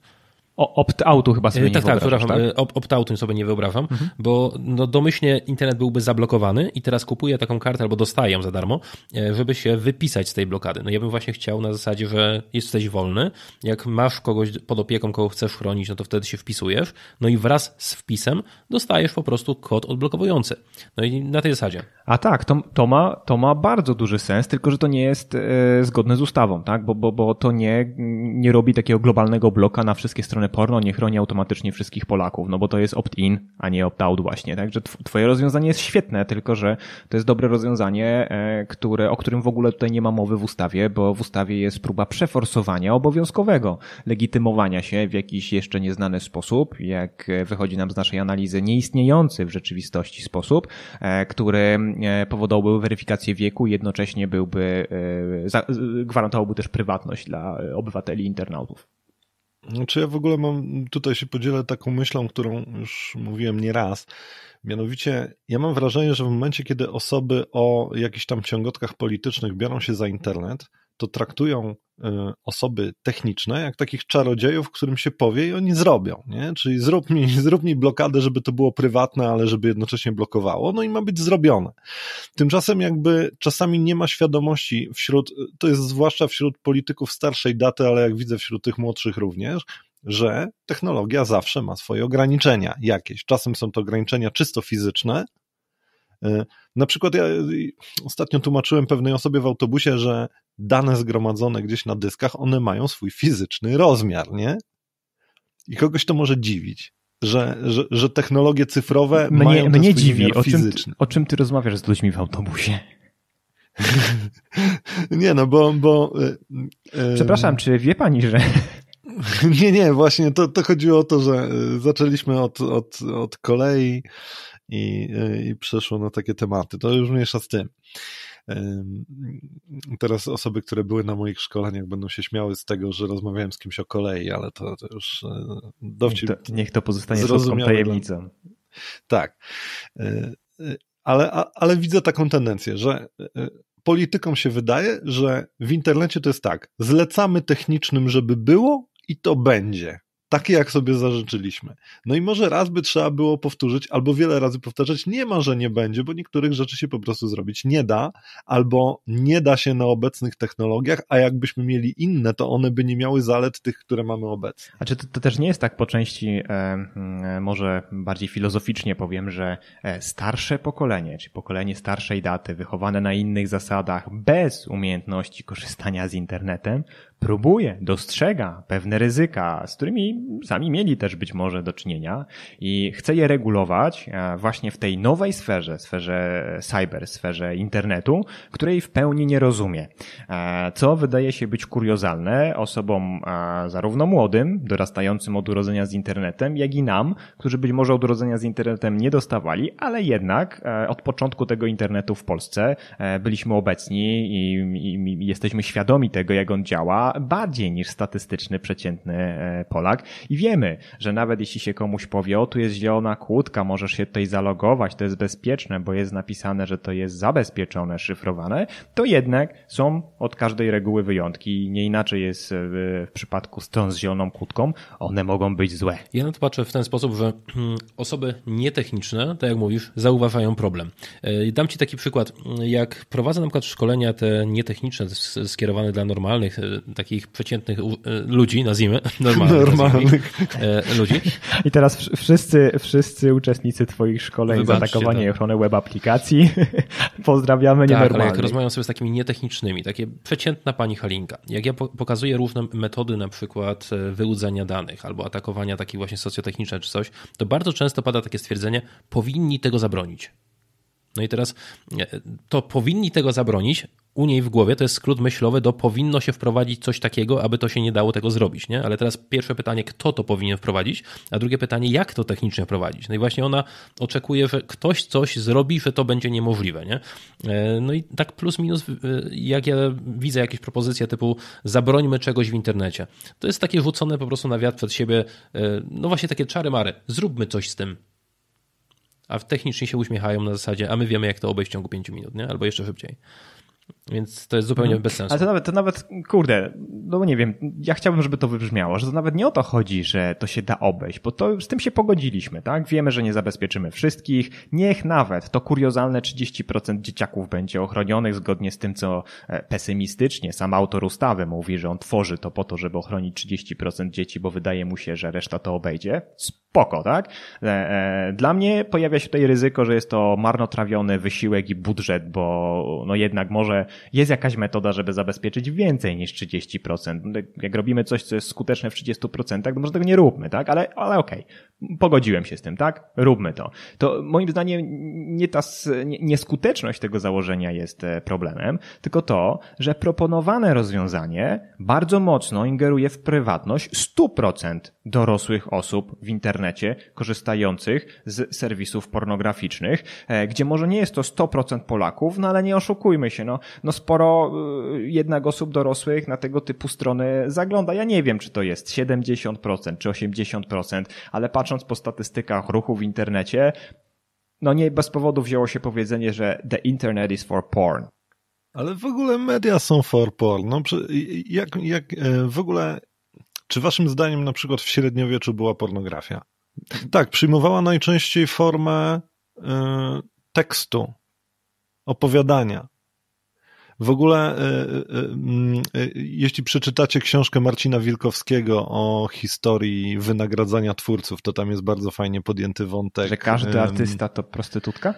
Opt-outu chyba sobie tak, nie tak, tak? tak? E, opt-outu sobie nie wyobrażam, mhm. bo no domyślnie internet byłby zablokowany i teraz kupuję taką kartę albo dostaję ją za darmo, e, żeby się wypisać z tej blokady. No ja bym właśnie chciał na zasadzie, że jesteś wolny, jak masz kogoś pod opieką, kogo chcesz chronić, no to wtedy się wpisujesz, no i wraz z wpisem dostajesz po prostu kod odblokowujący. No i na tej zasadzie. A tak, to, to, ma, to ma bardzo duży sens, tylko że to nie jest zgodne z ustawą, tak? Bo, bo, bo to nie, nie robi takiego globalnego bloka na wszystkie strony porno nie chroni automatycznie wszystkich Polaków, no bo to jest opt-in, a nie opt-out właśnie. Także twoje rozwiązanie jest świetne, tylko że to jest dobre rozwiązanie, e, które, o którym w ogóle tutaj nie ma mowy w ustawie, bo w ustawie jest próba przeforsowania obowiązkowego, legitymowania się w jakiś jeszcze nieznany sposób, jak e, wychodzi nam z naszej analizy nieistniejący w rzeczywistości sposób, e, który powodowałby weryfikację wieku, jednocześnie byłby, gwarantowałby też prywatność dla obywateli internautów. Znaczy ja w ogóle mam, tutaj się podzielę taką myślą, którą już mówiłem nieraz. Mianowicie ja mam wrażenie, że w momencie, kiedy osoby o jakichś tam ciągotkach politycznych biorą się za internet, to traktują e, osoby techniczne jak takich czarodziejów, którym się powie i oni zrobią, nie? Czyli zrób mi, *laughs* zrób mi blokadę, żeby to było prywatne, ale żeby jednocześnie blokowało, no i ma być zrobione. Tymczasem jakby czasami nie ma świadomości wśród, to jest zwłaszcza wśród polityków starszej daty, ale jak widzę wśród tych młodszych również, że technologia zawsze ma swoje ograniczenia jakieś. Czasem są to ograniczenia czysto fizyczne, E, na przykład ja e, ostatnio tłumaczyłem pewnej osobie w autobusie, że dane zgromadzone gdzieś na dyskach, one mają swój fizyczny rozmiar, nie? I kogoś to może dziwić, że, że, że technologie cyfrowe mnie, mają Mnie swój dziwi, o czym, o czym ty rozmawiasz z ludźmi w autobusie? *laughs* nie no, bo... bo e, Przepraszam, czy wie pani, że... *laughs* Nie, nie, właśnie to, to chodziło o to, że zaczęliśmy od, od, od kolei, i, i przeszło na takie tematy. To już mniejsza z tym. Teraz osoby, które były na moich szkoleniach, będą się śmiały z tego, że rozmawiałem z kimś o kolei, ale to, to już e, dowcip. Niech to, niech to pozostanie słodką tajemnicą. Tak. E, e, ale, ale widzę taką tendencję, że politykom się wydaje, że w internecie to jest tak, zlecamy technicznym, żeby było i to będzie takie jak sobie zażyczyliśmy. No i może raz by trzeba było powtórzyć, albo wiele razy powtarzać, nie ma, że nie będzie, bo niektórych rzeczy się po prostu zrobić nie da, albo nie da się na obecnych technologiach, a jakbyśmy mieli inne, to one by nie miały zalet tych, które mamy obecnie. A czy to, to też nie jest tak po części, e, e może bardziej filozoficznie powiem, że e, starsze pokolenie, czy pokolenie starszej daty, wychowane na innych zasadach, bez umiejętności korzystania z internetem, próbuje, dostrzega pewne ryzyka, z którymi sami mieli też być może do czynienia i chce je regulować e, właśnie w tej nowej sferze, sferze cyber, sferze internetu, której w pełni nie rozumie. E, co wydaje się być kuriozalne osobom e, zarówno młodym, dorastającym od urodzenia z internetem, jak i nam, którzy być może od urodzenia z internetem nie dostawali, ale jednak od początku tego internetu w Polsce byliśmy obecni i, i, i jesteśmy świadomi tego, jak on działa, bardziej niż statystyczny przeciętny e, Polak. I wiemy, że nawet jeśli się komuś powie, o tu jest zielona kłódka, możesz się tutaj zalogować, to jest bezpieczne, bo jest napisane, że to jest zabezpieczone, szyfrowane, to jednak są od każdej reguły wyjątki. Nie inaczej jest e, w przypadku stron z zieloną kłódką, one mogą być złe. Ja na to patrzę w ten sposób, że mm, osoby nietechniczne, tak jak mówisz, zauważają problem. E, dam Ci taki przykład. Jak prowadzę na przykład szkolenia te nietechniczne, skierowane dla normalnych, takich przeciętnych e, ludzi, nazwijmy, *laughs* normalnych, normalnych. E, ludzi. I teraz wszyscy, wszyscy uczestnicy twoich szkoleń Wybaczcie, zaatakowanie tak. ochrony web aplikacji *laughs* pozdrawiamy tak, nienormalnie. jak rozmawiam sobie z takimi nietechnicznymi, takie przeciętna pani Halinka, jak ja pokazuję różne metody na przykład e, wyłudzania danych albo atakowania takie właśnie socjotechniczne czy coś, to bardzo często pada takie stwierdzenie, powinni tego zabronić. No i teraz e, to powinni tego zabronić. U niej w głowie to jest skrót myślowy do powinno się wprowadzić coś takiego, aby to się nie dało tego zrobić, nie? Ale teraz pierwsze pytanie, kto to powinien wprowadzić, a drugie pytanie, jak to technicznie wprowadzić? No i właśnie ona oczekuje, że ktoś coś zrobi, że to będzie niemożliwe, nie? E, no i tak plus minus, e, jak ja widzę jakieś propozycje typu zabrońmy czegoś w internecie, to jest takie rzucone po prostu na wiatr przed siebie, no właśnie takie czary mary, zróbmy coś z tym a technicznie się uśmiechają na zasadzie, a my wiemy, jak to obejść w ciągu 5 minut, nie? albo jeszcze szybciej. Więc to jest zupełnie mhm. bez sensu. Ale to nawet, to nawet, kurde, no nie wiem, ja chciałbym, żeby to wybrzmiało, że to nawet nie o to chodzi, że to się da obejść, bo to z tym się pogodziliśmy, tak? Wiemy, że nie zabezpieczymy wszystkich. Niech nawet to kuriozalne 30% dzieciaków będzie ochronionych zgodnie z tym, co e, pesymistycznie sam autor ustawy mówi, że on tworzy to po to, żeby ochronić 30% dzieci, bo wydaje mu się, że reszta to obejdzie. Spoko, tak? E, e, dla mnie pojawia się tutaj ryzyko, że jest to marnotrawiony wysiłek i budżet, bo no jednak może jest jakaś metoda, żeby zabezpieczyć więcej niż 30%. No, jak robimy coś, co jest skuteczne w 30%, to może tego nie róbmy, tak? Ale, ale okej, okay. pogodziłem się z tym, tak? Róbmy to. To moim zdaniem nie ta nieskuteczność tego założenia jest e, problemem, tylko to, że proponowane rozwiązanie bardzo mocno ingeruje w prywatność 100% dorosłych osób w internecie korzystających z serwisów pornograficznych, e, gdzie może nie jest to 100% Polaków, no ale nie oszukujmy się, no no sporo y, jednak osób dorosłych na tego typu strony zagląda. Ja nie wiem, czy to jest 70% czy 80%, ale patrząc po statystykach ruchu w internecie, no nie bez powodu wzięło się powiedzenie, że the internet is for porn. Ale w ogóle media są for porn. No, jak, jak e, w ogóle, czy waszym zdaniem na przykład w średniowieczu była pornografia? Tak, przyjmowała najczęściej formę y, tekstu, opowiadania. W ogóle, e, e, e, jeśli przeczytacie książkę Marcina Wilkowskiego o historii wynagradzania twórców, to tam jest bardzo fajnie podjęty wątek. Że każdy artysta to prostytutka?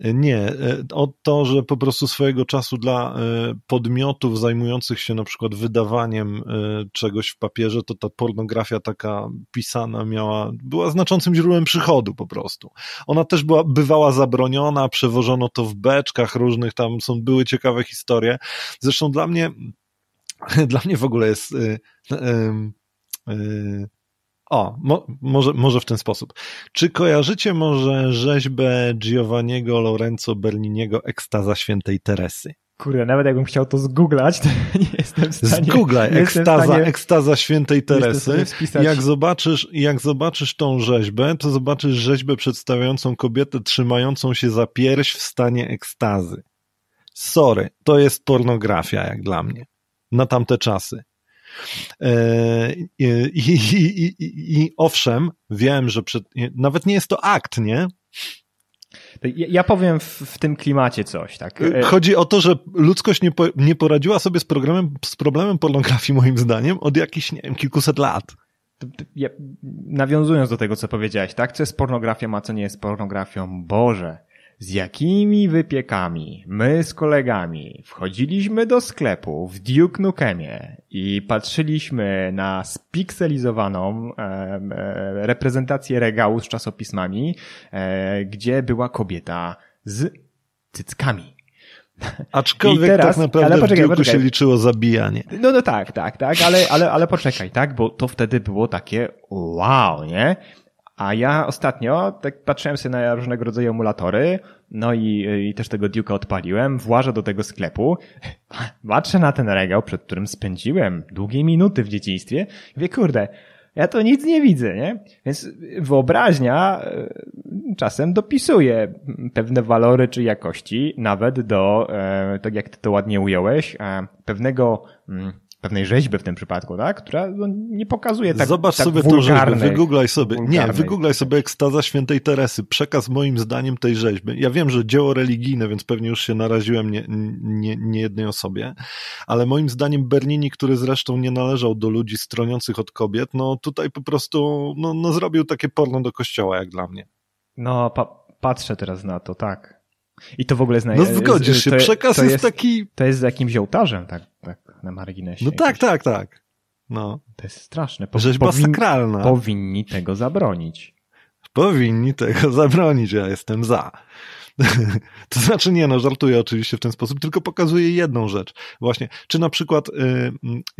E, nie, e, o to, że po prostu swojego czasu dla e, podmiotów zajmujących się na przykład wydawaniem czegoś w papierze, to ta pornografia taka pisana miała, była znaczącym źródłem przychodu po prostu. Ona też była, bywała zabroniona, przewożono to w beczkach różnych, tam są, były ciekawe historie. Zresztą dla mnie, *laughs* dla mnie w ogóle jest... Yy, yy, o, mo, może, może w ten sposób. Czy kojarzycie może rzeźbę Giovanniego Lorenzo Berliniego Ekstaza Świętej Teresy? Kurde, nawet jakbym chciał to zgooglać, *laughs* to nie jestem w stanie. Zgooglaj ekstaza, ekstaza świętej Teresy. Jak zobaczysz, jak zobaczysz tą rzeźbę, to zobaczysz rzeźbę przedstawiającą kobietę trzymającą się za pierś w stanie ekstazy. Sorry, to jest pornografia jak dla mnie. Na tamte czasy. E, I, i, i, i owszem, wiem, że przed, nawet nie jest to akt, nie? Ja powiem w, w, tym klimacie coś, tak? E, e, chodzi o to, że ludzkość nie, po, nie poradziła sobie z, programem, z problemem pornografii, moim zdaniem, od jakichś, nie wiem, kilkuset lat. Ja, nawiązując do tego, co powiedziałeś, tak? Co jest pornografia, a co nie jest pornografią? Boże. Z jakimi wypiekami my z kolegami wchodziliśmy do sklepu w Duke Nukemie i patrzyliśmy na spikselizowaną e, reprezentację regału z czasopismami, e, gdzie była kobieta z cyckami. Aczkolwiek teraz, tak naprawdę ale poczekaj, w poczekaj. się liczyło zabijanie. No, no tak, tak, tak, ale, ale, ale poczekaj, tak, bo to wtedy było takie wow, nie? A ja ostatnio tak patrzyłem sobie na różnego rodzaju emulatory, no i, i też tego Duke'a odpaliłem, włażę do tego sklepu, *laughs* patrzę na ten regał, przed którym spędziłem długie minuty w dzieciństwie, wie kurde, ja to nic nie widzę, nie? Więc wyobraźnia e, czasem dopisuje pewne walory czy jakości, nawet do, e, tak jak ty to ładnie ująłeś, e, pewnego mm, pewnej rzeźby w tym przypadku, tak? która no, nie pokazuje tak Zobacz tak sobie tą rzeźbę, wygooglaj sobie. Wulgarnej. Nie, wygooglaj sobie ekstaza świętej Teresy. Przekaz moim zdaniem tej rzeźby. Ja wiem, że dzieło religijne, więc pewnie już się naraziłem nie, nie, nie jednej osobie, ale moim zdaniem Bernini, który zresztą nie należał do ludzi stroniących od kobiet, no tutaj po prostu no, no zrobił takie porno do kościoła, jak dla mnie. No, pa patrzę teraz na to, tak. I to w ogóle znajdzie. No zgodzisz się, to, przekaz to jest, jest, taki. To jest z jakimś ołtarzem, tak, tak na marginesie. No tak, tak, tak. No. To jest straszne. Po, Rzeźba powin, sakralna. Powinni tego zabronić. Powinni tego zabronić, ja jestem za. *laughs* to znaczy nie, no żartuję oczywiście w ten sposób, tylko pokazuję jedną rzecz. Właśnie, czy na przykład y,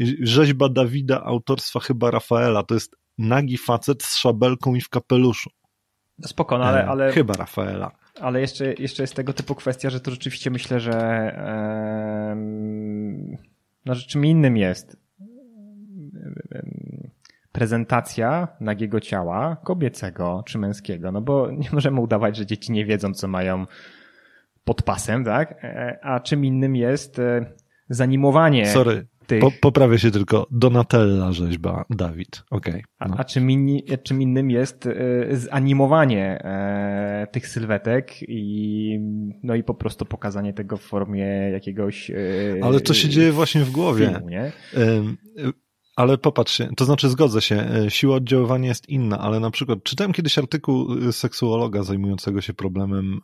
y rzeźba Dawida autorstwa chyba Rafaela, to jest nagi facet z szabelką i w kapeluszu. Spoko, no, ale, e, ale... Chyba Rafaela. Ale jeszcze, jeszcze jest tego typu kwestia, że to rzeczywiście myślę, że no, że czym innym jest prezentacja nagiego ciała kobiecego czy męskiego, no bo nie możemy udawać, że dzieci nie wiedzą, co mają pod pasem, tak? E, a czym innym jest e, zanimowanie. Sorry, tych... Po, poprawię się tylko, Donatella rzeźba Dawid, Okay, no. a, a, czym, czym innym jest y, zanimowanie y, tych sylwetek i, no i po prostu pokazanie tego w formie jakiegoś... Y, Ale to się dzieje właśnie w głowie. Filmu, nie? Ale popatrz, to znaczy zgodzę się, siła oddziaływania jest inna, ale na przykład czytałem kiedyś artykuł seksuologa zajmującego się problemem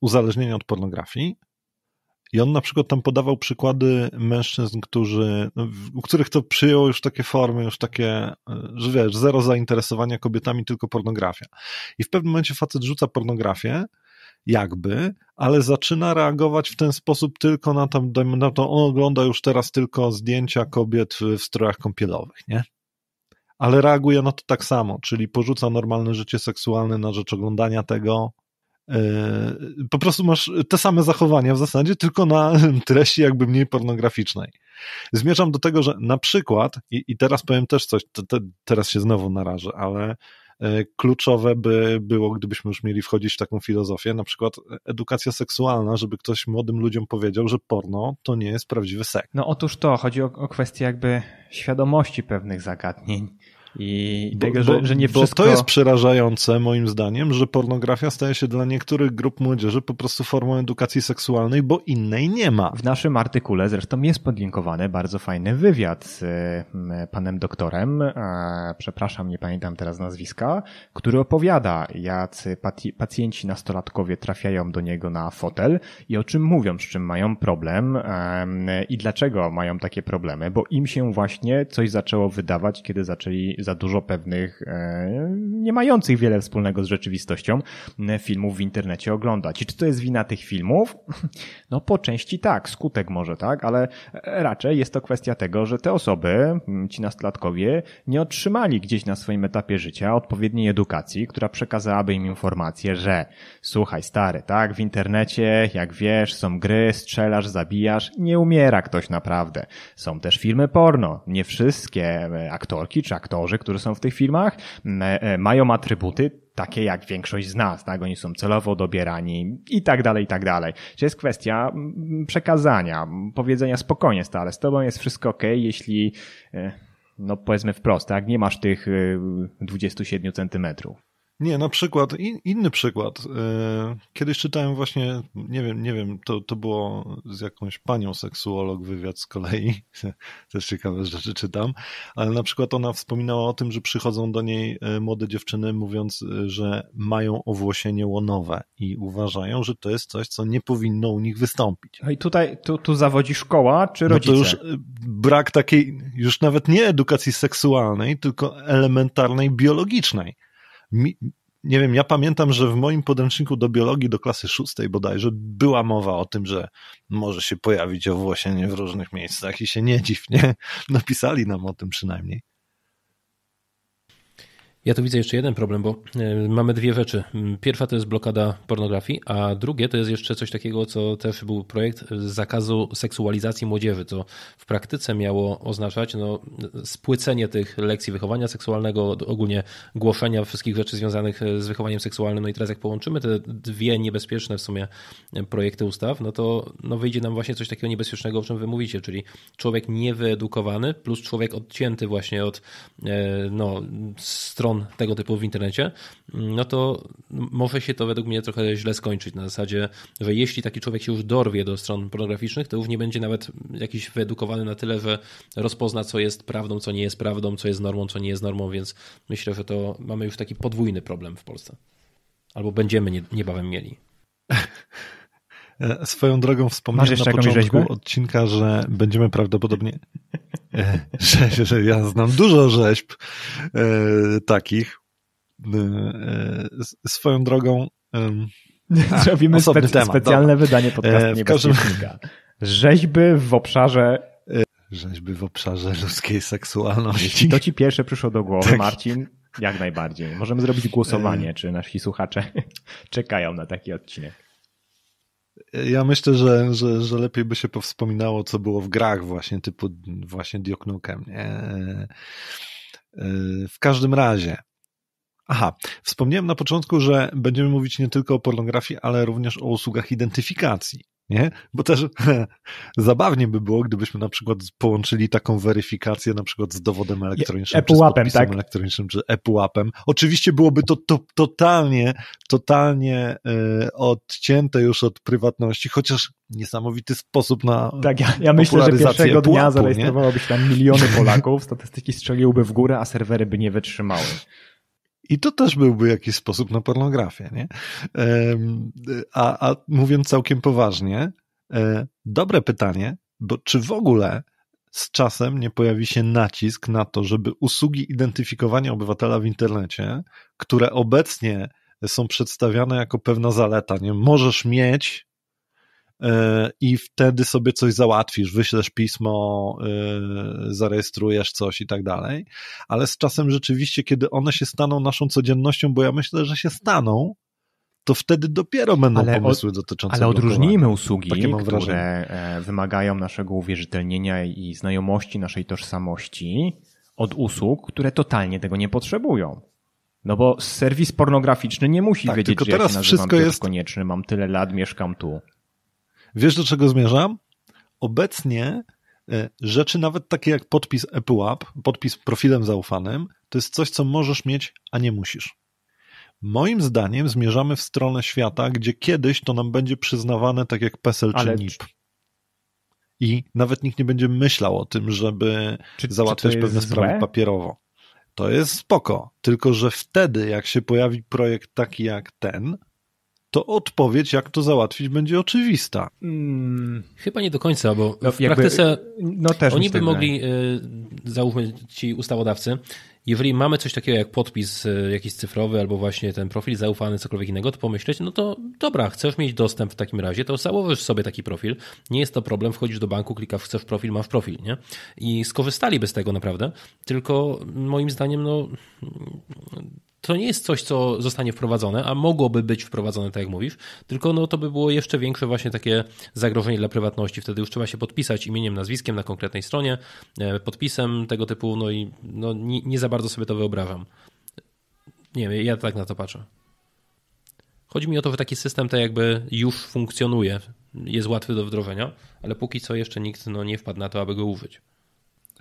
uzależnienia od pornografii i on na przykład tam podawał przykłady mężczyzn, którzy, no, u których to przyjęło już takie formy, już takie, e, że wiesz, zero zainteresowania kobietami, tylko pornografia. I w pewnym momencie facet rzuca pornografię, jakby, ale zaczyna reagować w ten sposób tylko na to, na to on ogląda już teraz tylko zdjęcia kobiet w strojach kąpielowych, nie? Ale reaguje na to tak samo, czyli porzuca normalne życie seksualne na rzecz oglądania tego, E, po prostu masz te same zachowania w zasadzie, tylko na *laughs* treści jakby mniej pornograficznej. Zmierzam do tego, że na przykład, i, i teraz powiem też coś, teraz się znowu narażę, ale e, kluczowe by było, gdybyśmy już mieli wchodzić w taką filozofię, na przykład edukacja seksualna, żeby ktoś młodym ludziom powiedział, że porno to nie jest prawdziwy seks. No otóż to, chodzi o, o kwestię jakby świadomości pewnych zagadnień i bo, tego, że, że nie wszystko... to jest przerażające moim zdaniem, że pornografia staje się dla niektórych grup młodzieży po prostu formą edukacji seksualnej, bo innej nie ma. W naszym artykule zresztą jest podlinkowany bardzo fajny wywiad z mm, panem doktorem, przepraszam, nie pamiętam teraz nazwiska, który opowiada, jacy pacjenci nastolatkowie trafiają do niego na fotel i o czym mówią, z czym mają problem i dlaczego mają takie problemy, bo im się właśnie coś zaczęło wydawać, kiedy zaczęli za dużo pewnych, e, nie mających wiele wspólnego z rzeczywistością e, filmów w internecie oglądać. I czy to jest wina tych filmów? *laughs* No po części tak, skutek może tak, ale e, raczej jest to kwestia tego, że te osoby, ci nastolatkowie, nie otrzymali gdzieś na swoim etapie życia odpowiedniej edukacji, która przekazałaby im informację, że słuchaj stary, tak, w internecie, jak wiesz, są gry, strzelasz, zabijasz, nie umiera ktoś naprawdę. Są też filmy porno. Nie wszystkie aktorki czy aktorzy aktorzy, którzy są w tych filmach, e, mają atrybuty takie jak większość z nas, tak? Oni są celowo dobierani i tak dalej, i tak dalej. Czy jest kwestia przekazania, powiedzenia spokojnie stale, z tobą jest wszystko ok, jeśli, e, no powiedzmy wprost, tak? Nie masz tych 27 e, centymetrów. Nie, na przykład, in, inny przykład. E, kiedyś czytałem właśnie, nie wiem, nie wiem, to, to było z jakąś panią seksuolog wywiad z kolei, *laughs* też ciekawe rzeczy czytam, ale na przykład ona wspominała o tym, że przychodzą do niej e, młode dziewczyny mówiąc, e, że mają owłosienie łonowe i uważają, że to jest coś, co nie powinno u nich wystąpić. No i tutaj, tu, tu zawodzi szkoła czy rodzice? No to już brak takiej, już nawet nie edukacji seksualnej, tylko elementarnej biologicznej. Mi, nie wiem, ja pamiętam, że w moim podręczniku do biologii do klasy szóstej bodajże była mowa o tym, że może się pojawić owłosienie w różnych miejscach i się nie dziwnie *laughs* napisali nam o tym przynajmniej. Ja tu widzę jeszcze jeden problem, bo e, mamy dwie rzeczy. Pierwsza to jest blokada pornografii, a drugie to jest jeszcze coś takiego, co też był projekt zakazu seksualizacji młodzieży, co w praktyce miało oznaczać no, spłycenie tych lekcji wychowania seksualnego, ogólnie głoszenia wszystkich rzeczy związanych e, z wychowaniem seksualnym. No i teraz jak połączymy te dwie niebezpieczne w sumie e, projekty ustaw, no to no, wyjdzie nam właśnie coś takiego niebezpiecznego, o czym wy mówicie, czyli człowiek niewyedukowany plus człowiek odcięty właśnie od no, stron stron tego typu w internecie, mm, no to może się to według mnie trochę źle skończyć. Na zasadzie, że jeśli taki człowiek się już dorwie do stron pornograficznych, to już nie będzie nawet jakiś wyedukowany na tyle, że rozpozna, co jest prawdą, co nie jest prawdą, co jest normą, co nie jest normą, więc myślę, że to mamy już taki podwójny problem w Polsce. Albo będziemy niebawem mieli. *laughs* E, swoją drogą wspomniałem na początku odcinka, że będziemy prawdopodobnie... E, *laughs* że, że ja znam dużo rzeźb e, takich. E, e swoją drogą... E, *laughs* Zrobimy spe temat, specjalne dobra. wydanie podcastu e, każdym... Rzeźby w obszarze... Rzeźby w obszarze ludzkiej seksualności. to ci pierwsze przyszło do głowy, tak. Marcin, jak najbardziej. Możemy zrobić głosowanie, czy nasi słuchacze *laughs* czekają na taki odcinek. Ja myślę, że, że, że lepiej by się powspominało, co było w grach właśnie, typu właśnie dioknukem, nie? E, e, w każdym razie, Aha, wspomniałem na początku, że będziemy mówić nie tylko o pornografii, ale również o usługach identyfikacji nie? Bo też *laughs* zabawnie by było, gdybyśmy na przykład połączyli taką weryfikację na przykład z dowodem elektronicznym, czy z podpisem tak? elektronicznym, czy ePUAP-em. Oczywiście byłoby to, to totalnie, totalnie y, odcięte już od prywatności, chociaż niesamowity sposób na Tak, ja, ja myślę, że pierwszego dnia zarejestrowałoby się tam miliony *laughs* Polaków, statystyki strzeliłyby w górę, a serwery by nie wytrzymały. I to też byłby jakiś sposób na pornografię, nie? A, a mówiąc całkiem poważnie, e, dobre pytanie, bo czy w ogóle z czasem nie pojawi się nacisk na to, żeby usługi identyfikowania obywatela w internecie, które obecnie są przedstawiane jako pewna zaleta, nie możesz mieć E, i wtedy sobie coś załatwisz, wyślesz pismo, e, zarejestrujesz coś i tak dalej. Ale z czasem rzeczywiście, kiedy one się staną naszą codziennością, bo ja myślę, że się staną, to wtedy dopiero będą ale pomysły od, dotyczące. Ale odróżnijmy usługi, Takie mam które e, wymagają naszego uwierzytelnienia i znajomości naszej tożsamości od usług, które totalnie tego nie potrzebują. No bo serwis pornograficzny nie musi tak, wiedzieć, że teraz ja się nazywam wszystko jest konieczny, mam tyle lat, mieszkam tu. Wiesz, do czego zmierzam? Obecnie e, rzeczy nawet takie jak podpis App, podpis profilem zaufanym, to jest coś, co możesz mieć, a nie musisz. Moim zdaniem zmierzamy w stronę świata, gdzie kiedyś to nam będzie przyznawane tak jak PESEL czy NIP. I nawet nikt nie będzie myślał o tym, żeby czy, załatwiać czy pewne złe? sprawy papierowo. To jest spoko, tylko że wtedy, jak się pojawi projekt taki jak ten, to odpowiedź, jak to załatwić, będzie oczywista. Hmm. Chyba nie do końca, bo no, w jakby, praktyce no, też oni by tak mogli, y, załóżmy ci ustawodawcy, jeżeli mamy coś takiego jak podpis e, jakiś cyfrowy albo właśnie ten profil zaufany, cokolwiek innego, to pomyśleć, no to dobra, chcesz mieć dostęp w takim razie, to założysz sobie taki profil, nie jest to problem, wchodzisz do banku, klikasz chcesz profil, masz profil, nie? I skorzystaliby z tego naprawdę, tylko moim zdaniem, no to nie jest coś, co zostanie wprowadzone, a mogłoby być wprowadzone, tak jak mówisz, tylko no, to by było jeszcze większe właśnie takie zagrożenie dla prywatności. Wtedy już trzeba się podpisać imieniem, nazwiskiem na konkretnej stronie, e, podpisem tego typu, no i no, nie, nie za bardzo sobie to wyobrażam. Nie wiem, ja tak na to patrzę. Chodzi mi o to, że taki system tak jakby już funkcjonuje, jest łatwy do wdrożenia, ale póki co jeszcze nikt no, nie wpadł na to, aby go użyć.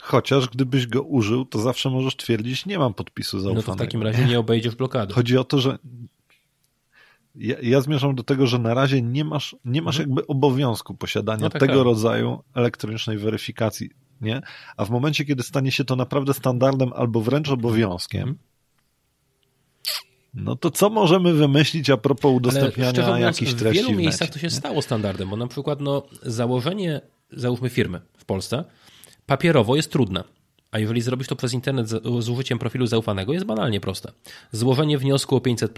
Chociaż gdybyś go użył, to zawsze możesz twierdzić, nie mam podpisu zaufanego. No to w takim razie nie obejdziesz blokady. Chodzi o to, że ja, ja, zmierzam do tego, że na razie nie masz, nie masz mhm. jakby obowiązku posiadania no tak, tego tak. rodzaju elektronicznej weryfikacji, nie? A w momencie, kiedy stanie się to naprawdę standardem albo wręcz obowiązkiem, no to co możemy wymyślić a propos udostępniania mówiąc, jakichś treści? W wielu w necie, miejscach to się nie? stało standardem, bo na przykład no, założenie, załóżmy firmy w Polsce, papierowo jest trudne. A jeżeli zrobisz to przez internet z, użyciem profilu zaufanego, jest banalnie proste. Złożenie wniosku o 500,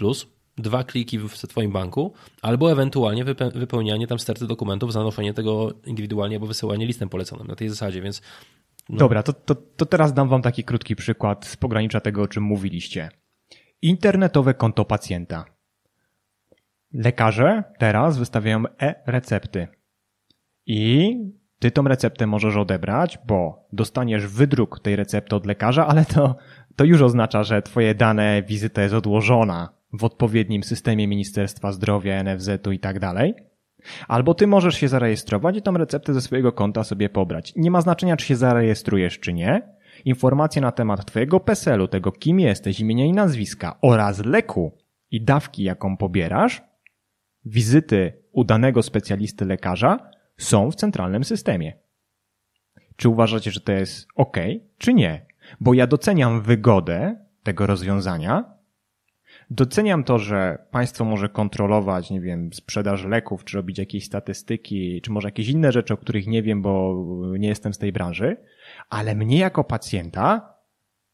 dwa kliki w Twoim banku, albo ewentualnie wypełnianie tam sterty dokumentów, zanoszenie tego indywidualnie albo wysyłanie listem poleconym na tej zasadzie, więc. No. Dobra, to, to, to teraz dam Wam taki krótki przykład z pogranicza tego, o czym mówiliście. Internetowe konto pacjenta. Lekarze teraz wystawiają e-recepty. I ty tą receptę możesz odebrać, bo dostaniesz wydruk tej recepty od lekarza, ale to, to już oznacza, że twoje dane wizyta jest odłożona w odpowiednim systemie Ministerstwa Zdrowia, NFZ-u i tak dalej. Albo ty możesz się zarejestrować i tą receptę ze swojego konta sobie pobrać. Nie ma znaczenia, czy się zarejestrujesz, czy nie. Informacje na temat twojego PESEL-u, tego kim jesteś, imienia i nazwiska oraz leku i dawki, jaką pobierasz, wizyty u danego specjalisty lekarza są w centralnym systemie. Czy uważacie, że to jest ok, czy nie? Bo ja doceniam wygodę tego rozwiązania. Doceniam to, że państwo może kontrolować, nie wiem, sprzedaż leków, czy robić jakieś statystyki, czy może jakieś inne rzeczy, o których nie wiem, bo nie jestem z tej branży, ale mnie jako pacjenta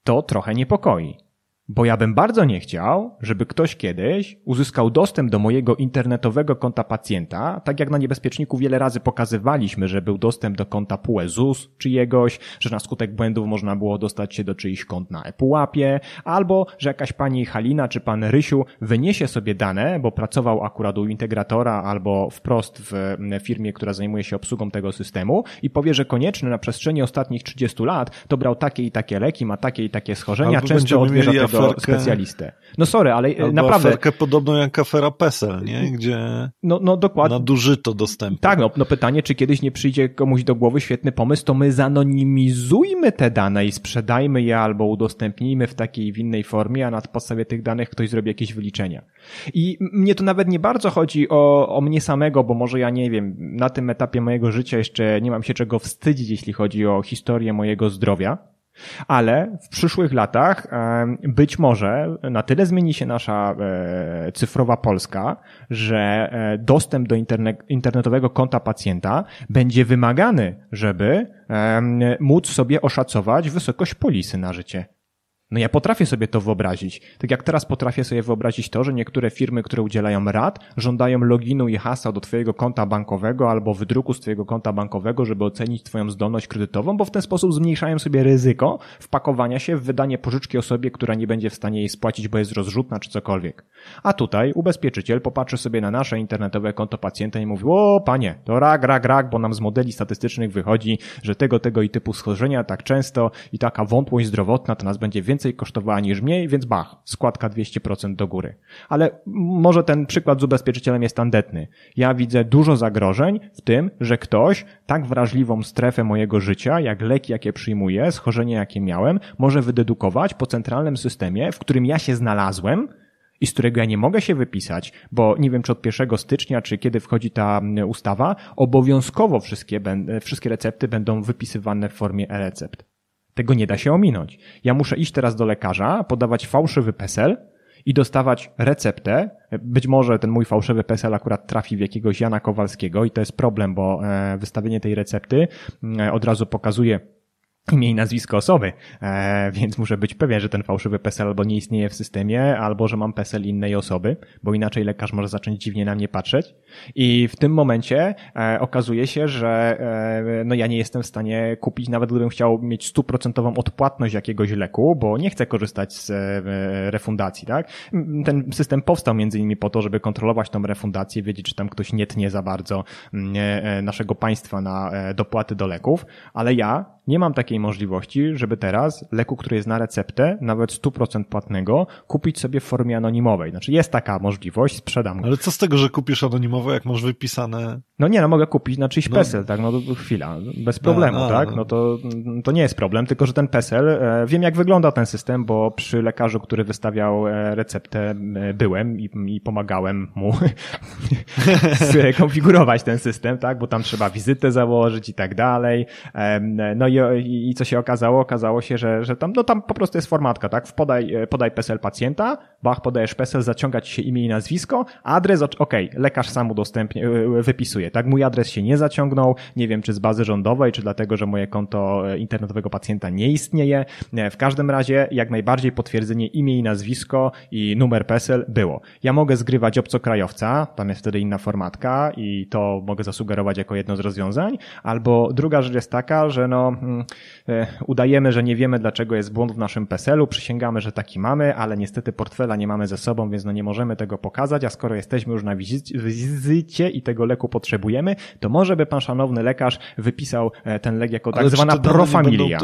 to trochę niepokoi. Bo ja bym bardzo nie chciał, żeby ktoś kiedyś uzyskał dostęp do mojego internetowego konta pacjenta, tak jak na niebezpieczniku wiele razy pokazywaliśmy, że był dostęp do konta PUE ZUS czyjegoś, że na skutek błędów można było dostać się do czyichś kont na epuap albo że jakaś pani Halina czy pan Rysiu wyniesie sobie dane, bo pracował akurat u integratora albo wprost w firmie, która zajmuje się obsługą tego systemu i powie, że konieczny na przestrzeni ostatnich 30 lat to brał takie i takie leki, ma takie i takie schorzenia, często odbierza te Oferkę, specjalistę. No sorry, ale e, albo naprawdę... oferkę podobną jak afera PESEL, nie? Gdzie no, no, dokładnie. nadużyto dostępu. Tak, no, no pytanie, czy kiedyś nie przyjdzie komuś do głowy świetny pomysł, to my zanonimizujmy te dane i sprzedajmy je albo udostępnijmy w takiej w innej formie, a na podstawie tych danych ktoś zrobi jakieś wyliczenia. I mnie to nawet nie bardzo chodzi o, o mnie samego, bo może ja nie wiem, na tym etapie mojego życia jeszcze nie mam się czego wstydzić, jeśli chodzi o historię mojego zdrowia ale w przyszłych latach e, być może na tyle zmieni się nasza e, cyfrowa Polska, że e, dostęp do internetowego konta pacjenta będzie wymagany, żeby móc sobie oszacować wysokość polisy na życie. No ja potrafię sobie to wyobrazić. Tak jak teraz potrafię sobie wyobrazić to, że niektóre firmy, które udzielają rad, żądają loginu i hasła do Twojego konta bankowego albo wydruku z Twojego konta bankowego, żeby ocenić Twoją zdolność kredytową, bo w ten sposób zmniejszają sobie ryzyko wpakowania się w wydanie pożyczki osobie, która nie będzie w stanie jej spłacić, bo jest rozrzutna czy cokolwiek. A tutaj ubezpieczyciel popatrzy sobie na nasze internetowe konto pacjenta i mówi, o panie, to rak, rak, rak, bo nam z modeli statystycznych wychodzi, że tego, tego i typu schorzenia tak często i taka wątłość zdrowotna to nas będzie więcej więcej kosztowała niż mniej, więc bach, składka 200% do góry. Ale może ten przykład z ubezpieczycielem jest tandetny. Ja widzę dużo zagrożeń w tym, że ktoś tak wrażliwą strefę mojego życia, jak leki, jakie przyjmuję, schorzenie, jakie miałem, może wydedukować po centralnym systemie, w którym ja się znalazłem, i z którego ja nie mogę się wypisać, bo nie wiem, czy od 1 stycznia, czy kiedy wchodzi ta e, ustawa, obowiązkowo wszystkie, e, wszystkie recepty będą wypisywane w formie e-recept. Tego nie da się ominąć. Ja muszę iść teraz do lekarza, podawać fałszywy PESEL i dostawać receptę. Być może ten mój fałszywy PESEL akurat trafi w jakiegoś Jana Kowalskiego i to jest problem, bo e, wystawienie tej recepty mm, e, od razu pokazuje imię i nazwisko osoby, e, więc muszę być pewien, że ten fałszywy PESEL albo nie istnieje w systemie, albo że mam PESEL innej osoby, bo inaczej lekarz może zacząć dziwnie na mnie patrzeć. I w tym momencie e, okazuje się, że e, no ja nie jestem w stanie kupić, nawet gdybym chciał mieć stuprocentową odpłatność jakiegoś leku, bo nie chcę korzystać z e, refundacji, tak? Ten system powstał między innymi po to, żeby kontrolować tą refundację, wiedzieć, czy tam ktoś nie tnie za bardzo mm, e, e, naszego państwa na e, dopłaty do leków, ale ja nie mam takiej takiej możliwości, żeby teraz leku, który jest na receptę, nawet 100% płatnego, kupić sobie w formie anonimowej. Znaczy jest taka możliwość, sprzedam go. Ale co z tego, że kupisz anonimowo, jak masz wypisane no nie, no mogę kupić na czyjś no. PESEL, tak, no to chwila, bez no, problemu, no, tak, no. no to, to nie jest problem, tylko że ten PESEL, e, wiem jak wygląda ten system, bo przy lekarzu, który wystawiał e, receptę e, byłem i, i, pomagałem mu skonfigurować *laughs* e, ten system, tak, bo tam trzeba wizytę założyć i tak dalej, no i, i, i, co się okazało? Okazało się, że, że tam, no tam po prostu jest formatka, tak, podaj, e, podaj PESEL pacjenta, bach, podajesz PESEL, zaciąga ci się imię i nazwisko, adres, okej, okay, lekarz sam udostępnia, e, wypisuje, tak? Mój adres się nie zaciągnął, nie wiem czy z bazy rządowej, czy dlatego, że moje konto e, internetowego pacjenta nie istnieje. E, w każdym razie jak najbardziej potwierdzenie imię i nazwisko i numer PESEL było. Ja mogę zgrywać obcokrajowca, tam jest wtedy inna formatka i to mogę zasugerować jako jedno z rozwiązań, albo druga rzecz jest taka, że no mm, e, udajemy, że nie wiemy dlaczego jest błąd w naszym PESEL-u, przysięgamy, że taki mamy, ale niestety portfela nie mamy ze sobą, więc no nie możemy tego pokazać, a skoro jesteśmy już na wizycie i tego leku potrzebujemy, potrzebujemy, to może by pan szanowny lekarz wypisał e, ten lek jako tak zwana profamilia.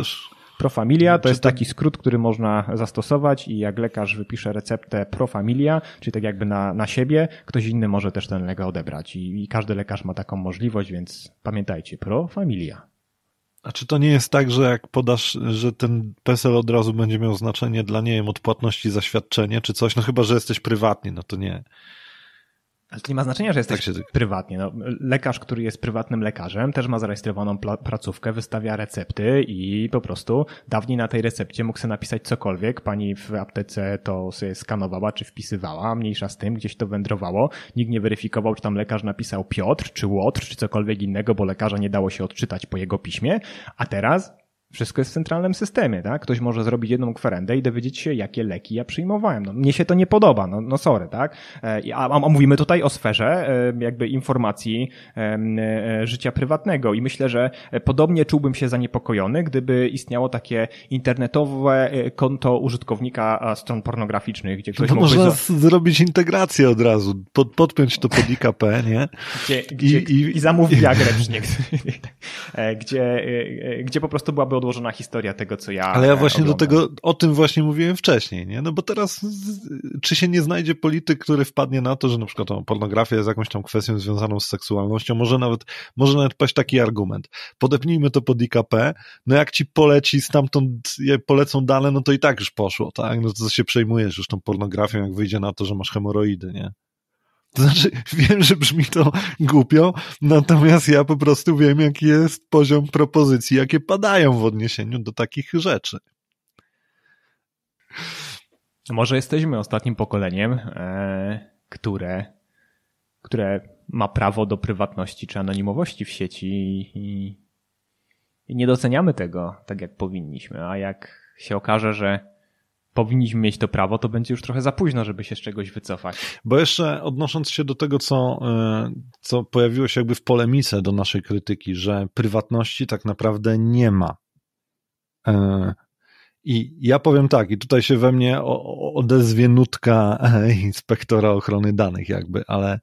Profamilia to jest taki skrót, który można zastosować i jak lekarz wypisze receptę profamilia, czyli tak jakby na, na siebie, ktoś inny może też ten lek odebrać I, i każdy lekarz ma taką możliwość, więc pamiętajcie, profamilia. A czy to nie jest tak, że jak podasz, że ten PESEL od razu będzie miał znaczenie dla, nie wiem, odpłatności za świadczenie czy coś, no chyba, że jesteś prywatny, no to nie. Ale to nie ma znaczenia, że jesteś tak prywatnie. No, lekarz, który jest prywatnym lekarzem, też ma zarejestrowaną placówkę, wystawia recepty i po prostu dawniej na tej recepcie mógł sobie napisać cokolwiek. Pani w aptece to sobie skanowała czy wpisywała, mniejsza z tym, gdzieś to wędrowało. Nikt nie weryfikował, czy tam lekarz napisał Piotr, czy Łotr, czy cokolwiek innego, bo lekarza nie dało się odczytać po jego piśmie. A teraz wszystko jest w centralnym systemie, tak? Ktoś może zrobić jedną kwerendę i dowiedzieć się, jakie leki ja przyjmowałem. No, mnie się to nie podoba, no, no sorry, tak? E, a, a mówimy tutaj o sferze e, jakby informacji e, życia prywatnego i myślę, że podobnie czułbym się zaniepokojony, gdyby istniało takie internetowe konto użytkownika stron pornograficznych, gdzie no ktoś no mógłby... można z... zrobić integrację od razu, pod, podpiąć to pod IKP, nie? Gdzie, gdzie, I, i, i zamówić Viagrę, *laughs* gdzie, gdzie po prostu byłaby podłożona historia tego, co ja. Ale ja e, właśnie oglądam. do tego, o tym właśnie mówiłem wcześniej, nie? No bo teraz, czy się nie znajdzie polityk, który wpadnie na to, że na przykład pornografia jest jakąś tam kwestią związaną z seksualnością, może nawet, może nawet paść taki argument. Podepnijmy to pod IKP, no jak ci poleci stamtąd, polecą dane, no to i tak już poszło, tak? No to się przejmujesz już tą pornografią, jak wyjdzie na to, że masz hemoroidy, nie? To znaczy, wiem, że brzmi to głupio, natomiast ja po prostu wiem, jaki jest poziom propozycji, jakie padają w odniesieniu do takich rzeczy. Może jesteśmy ostatnim pokoleniem, e, które, które ma prawo do prywatności czy anonimowości w sieci i, i nie doceniamy tego tak, jak powinniśmy. A jak się okaże, że powinniśmy mieć to prawo, to będzie już trochę za późno, żeby się z czegoś wycofać. Bo jeszcze odnosząc się do tego, co, e, co pojawiło się jakby w polemice do naszej krytyki, że prywatności tak naprawdę nie ma. E, I ja powiem tak, i tutaj się we mnie odezwie nutka e, inspektora ochrony danych, jakby, ale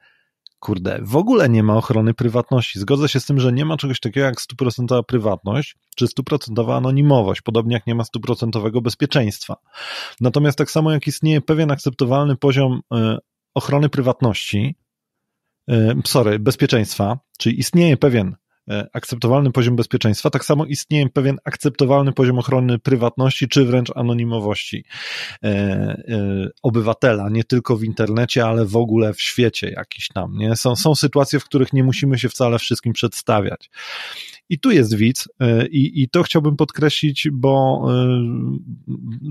kurde, w ogóle nie ma ochrony prywatności. Zgodzę się z tym, że nie ma czegoś takiego jak stuprocentowa prywatność czy stuprocentowa anonimowość, podobnie jak nie ma stuprocentowego bezpieczeństwa. Natomiast tak samo jak istnieje pewien akceptowalny poziom y, ochrony prywatności, y, sorry, bezpieczeństwa, czyli istnieje pewien E, akceptowalny poziom bezpieczeństwa, tak samo istnieje pewien akceptowalny poziom ochrony prywatności czy wręcz anonimowości e, e, obywatela, nie tylko w internecie, ale w ogóle w świecie jakiś tam. Nie? Są, są sytuacje, w których nie musimy się wcale wszystkim przedstawiać. I tu jest widz e, i, i to chciałbym podkreślić, bo e,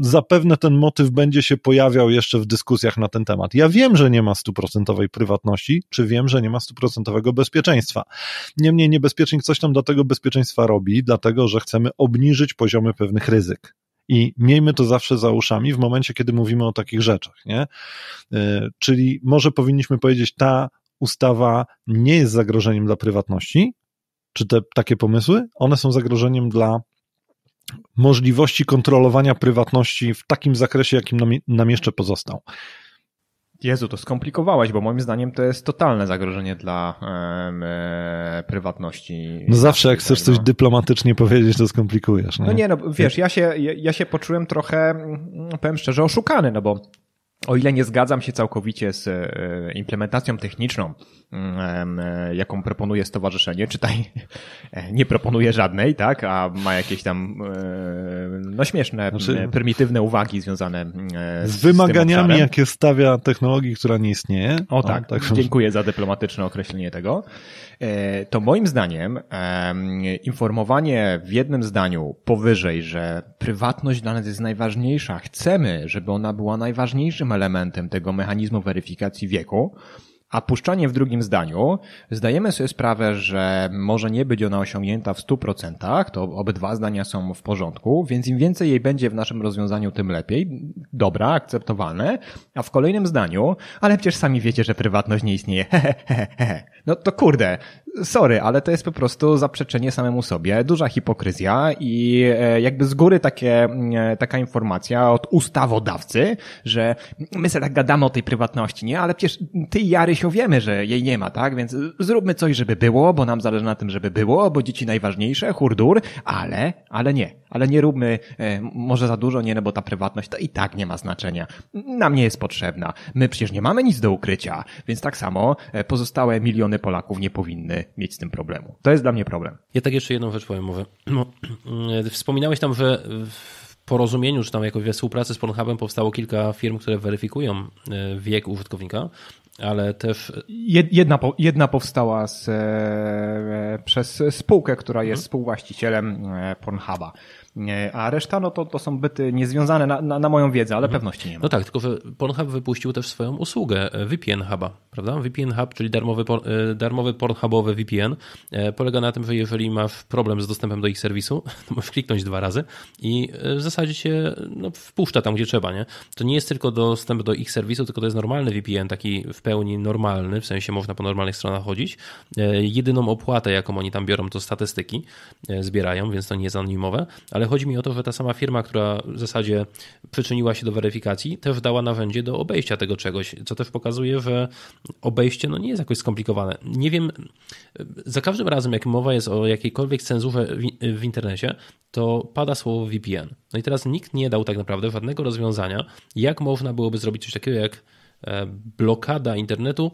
zapewne ten motyw będzie się pojawiał jeszcze w dyskusjach na ten temat. Ja wiem, że nie ma stuprocentowej prywatności, czy wiem, że nie ma stuprocentowego bezpieczeństwa. Niemniej niebezpiecznik coś tam do tego bezpieczeństwa robi, dlatego że chcemy obniżyć poziomy pewnych ryzyk. I miejmy to zawsze za uszami w momencie, kiedy mówimy o takich rzeczach. Nie? E, czyli może powinniśmy powiedzieć, ta ustawa nie jest zagrożeniem dla prywatności, czy te takie pomysły, one są zagrożeniem dla możliwości kontrolowania prywatności w takim zakresie, jakim nam, nam jeszcze pozostał. Jezu, to skomplikowałeś, bo moim zdaniem to jest totalne zagrożenie dla e, prywatności. No zawsze jak chcesz coś no. dyplomatycznie powiedzieć, to skomplikujesz. Nie? No nie, no wiesz, ja się, ja się poczułem trochę, mm, powiem szczerze, oszukany, no bo o ile nie zgadzam się całkowicie z e, implementacją techniczną E, jaką proponuje stowarzyszenie, czytaj, e, nie proponuje żadnej, tak, a ma jakieś tam e, no śmieszne, znaczy, prymitywne uwagi związane z, z wymaganiami, jakie stawia technologii, która nie istnieje. O tak, o, tak, tak dziękuję za dyplomatyczne określenie tego. To moim zdaniem informowanie w jednym zdaniu powyżej, że prywatność dla nas jest najważniejsza, chcemy, żeby ona była najważniejszym elementem tego mechanizmu weryfikacji wieku, a puszczanie w drugim zdaniu, zdajemy sobie sprawę, że może nie być ona osiągnięta w 100%, to obydwa zdania są w porządku, więc im więcej jej będzie w naszym rozwiązaniu, tym lepiej. Dobra, akceptowalne. A w kolejnym zdaniu, ale przecież sami wiecie, że prywatność nie istnieje. Hehehehe. *laughs* No to kurde, sorry, ale to jest po prostu zaprzeczenie samemu sobie, duża hipokryzja i e, jakby z góry takie, mm, e, taka informacja od ustawodawcy, że my sobie tak gadamy o tej prywatności, nie? Ale przecież ty i ja, się wiemy, że jej nie ma, tak? Więc zróbmy coś, żeby było, bo nam zależy na tym, żeby było, bo dzieci najważniejsze, hurdur, ale, ale nie. Ale nie róbmy e, może za dużo, nie, no bo ta prywatność to i tak nie ma znaczenia. Nam nie jest potrzebna. My przecież nie mamy nic do ukrycia, więc tak samo pozostałe miliony miliony Polaków nie powinny mieć z tym problemu. To jest dla mnie problem. Ja tak jeszcze jedną rzecz powiem. E, wspominałeś tam, że w porozumieniu, czy tam jakoś we współpracy z Pornhubem powstało kilka firm, które weryfikują e, wiek użytkownika ale też. Jedna, jedna powstała z, e, przez spółkę, która jest mhm. współwłaścicielem e, Pornhuba. E, a reszta no to, to są byty niezwiązane na, na, na moją wiedzę, ale mhm. pewności nie ma. No tak, tylko że Pornhub wypuścił też swoją usługę VPN Huba, prawda? VPN Hub, czyli darmowy, darmowy Pornhubowy VPN, polega na tym, że jeżeli masz problem z dostępem do ich serwisu, *laughs* to możesz kliknąć dwa razy i w zasadzie się no, wpuszcza tam, gdzie trzeba, nie? To nie jest tylko dostęp do ich serwisu, tylko to jest normalny VPN, taki w pełni normalny, w sensie można po normalnych stronach chodzić. E, jedyną opłatę, jaką oni tam biorą, to statystyki e, zbierają, więc to nie jest anonimowe, ale chodzi mi o to, że ta sama firma, która w zasadzie przyczyniła się do weryfikacji, też dała narzędzie do obejścia tego czegoś, co też pokazuje, że obejście no nie jest jakoś skomplikowane. Nie wiem, e, za każdym razem, jak mowa jest o jakiejkolwiek cenzurze w, w internecie, to pada słowo VPN. No i teraz nikt nie dał tak naprawdę żadnego rozwiązania, jak można byłoby zrobić coś takiego jak E, blokada internetu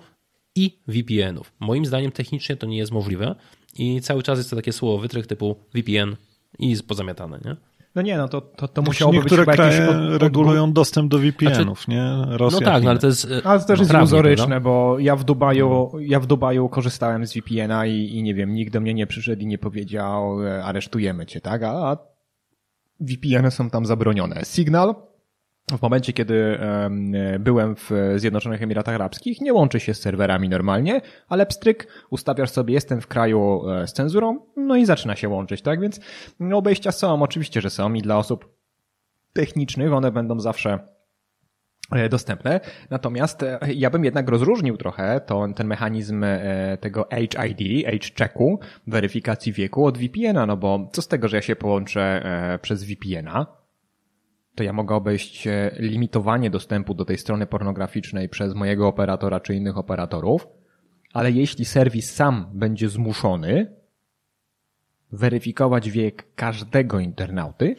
i VPN-ów. Moim zdaniem technicznie to nie jest możliwe i cały czas jest to takie słowo wytrych typu VPN i jest pozamiatane, nie? No nie, no to, to, to znaczy, musiałoby niektóre być kraje od, od... regulują dostęp do VPN-ów, znaczy, nie? Rosja, no tak, no ale to jest... E, ale to też no, jest iluzoryczne, bo ja w Dubaju, ja w Dubaju korzystałem z VPN-a i, i nie wiem, nikt do mnie nie przyszedł i nie powiedział e, aresztujemy cię, tak? A, a VPN-y są tam zabronione. Signal w momencie, kiedy byłem w Zjednoczonych Emiratach Arabskich, nie łączy się z serwerami normalnie, ale pstryk, ustawiasz sobie, jestem w kraju e, z cenzurą, no i zaczyna się łączyć, tak? Więc no, obejścia są, oczywiście, że są i dla osób technicznych one będą zawsze e, dostępne. Natomiast e, ja bym jednak rozróżnił trochę to, ten mechanizm tego HID, H-checku, weryfikacji wieku od VPN-a, no bo co z tego, że ja się połączę przez VPN-a, to ja mogę obejść e, limitowanie dostępu do tej strony pornograficznej przez mojego operatora czy innych operatorów, ale jeśli serwis sam będzie zmuszony weryfikować wiek każdego internauty,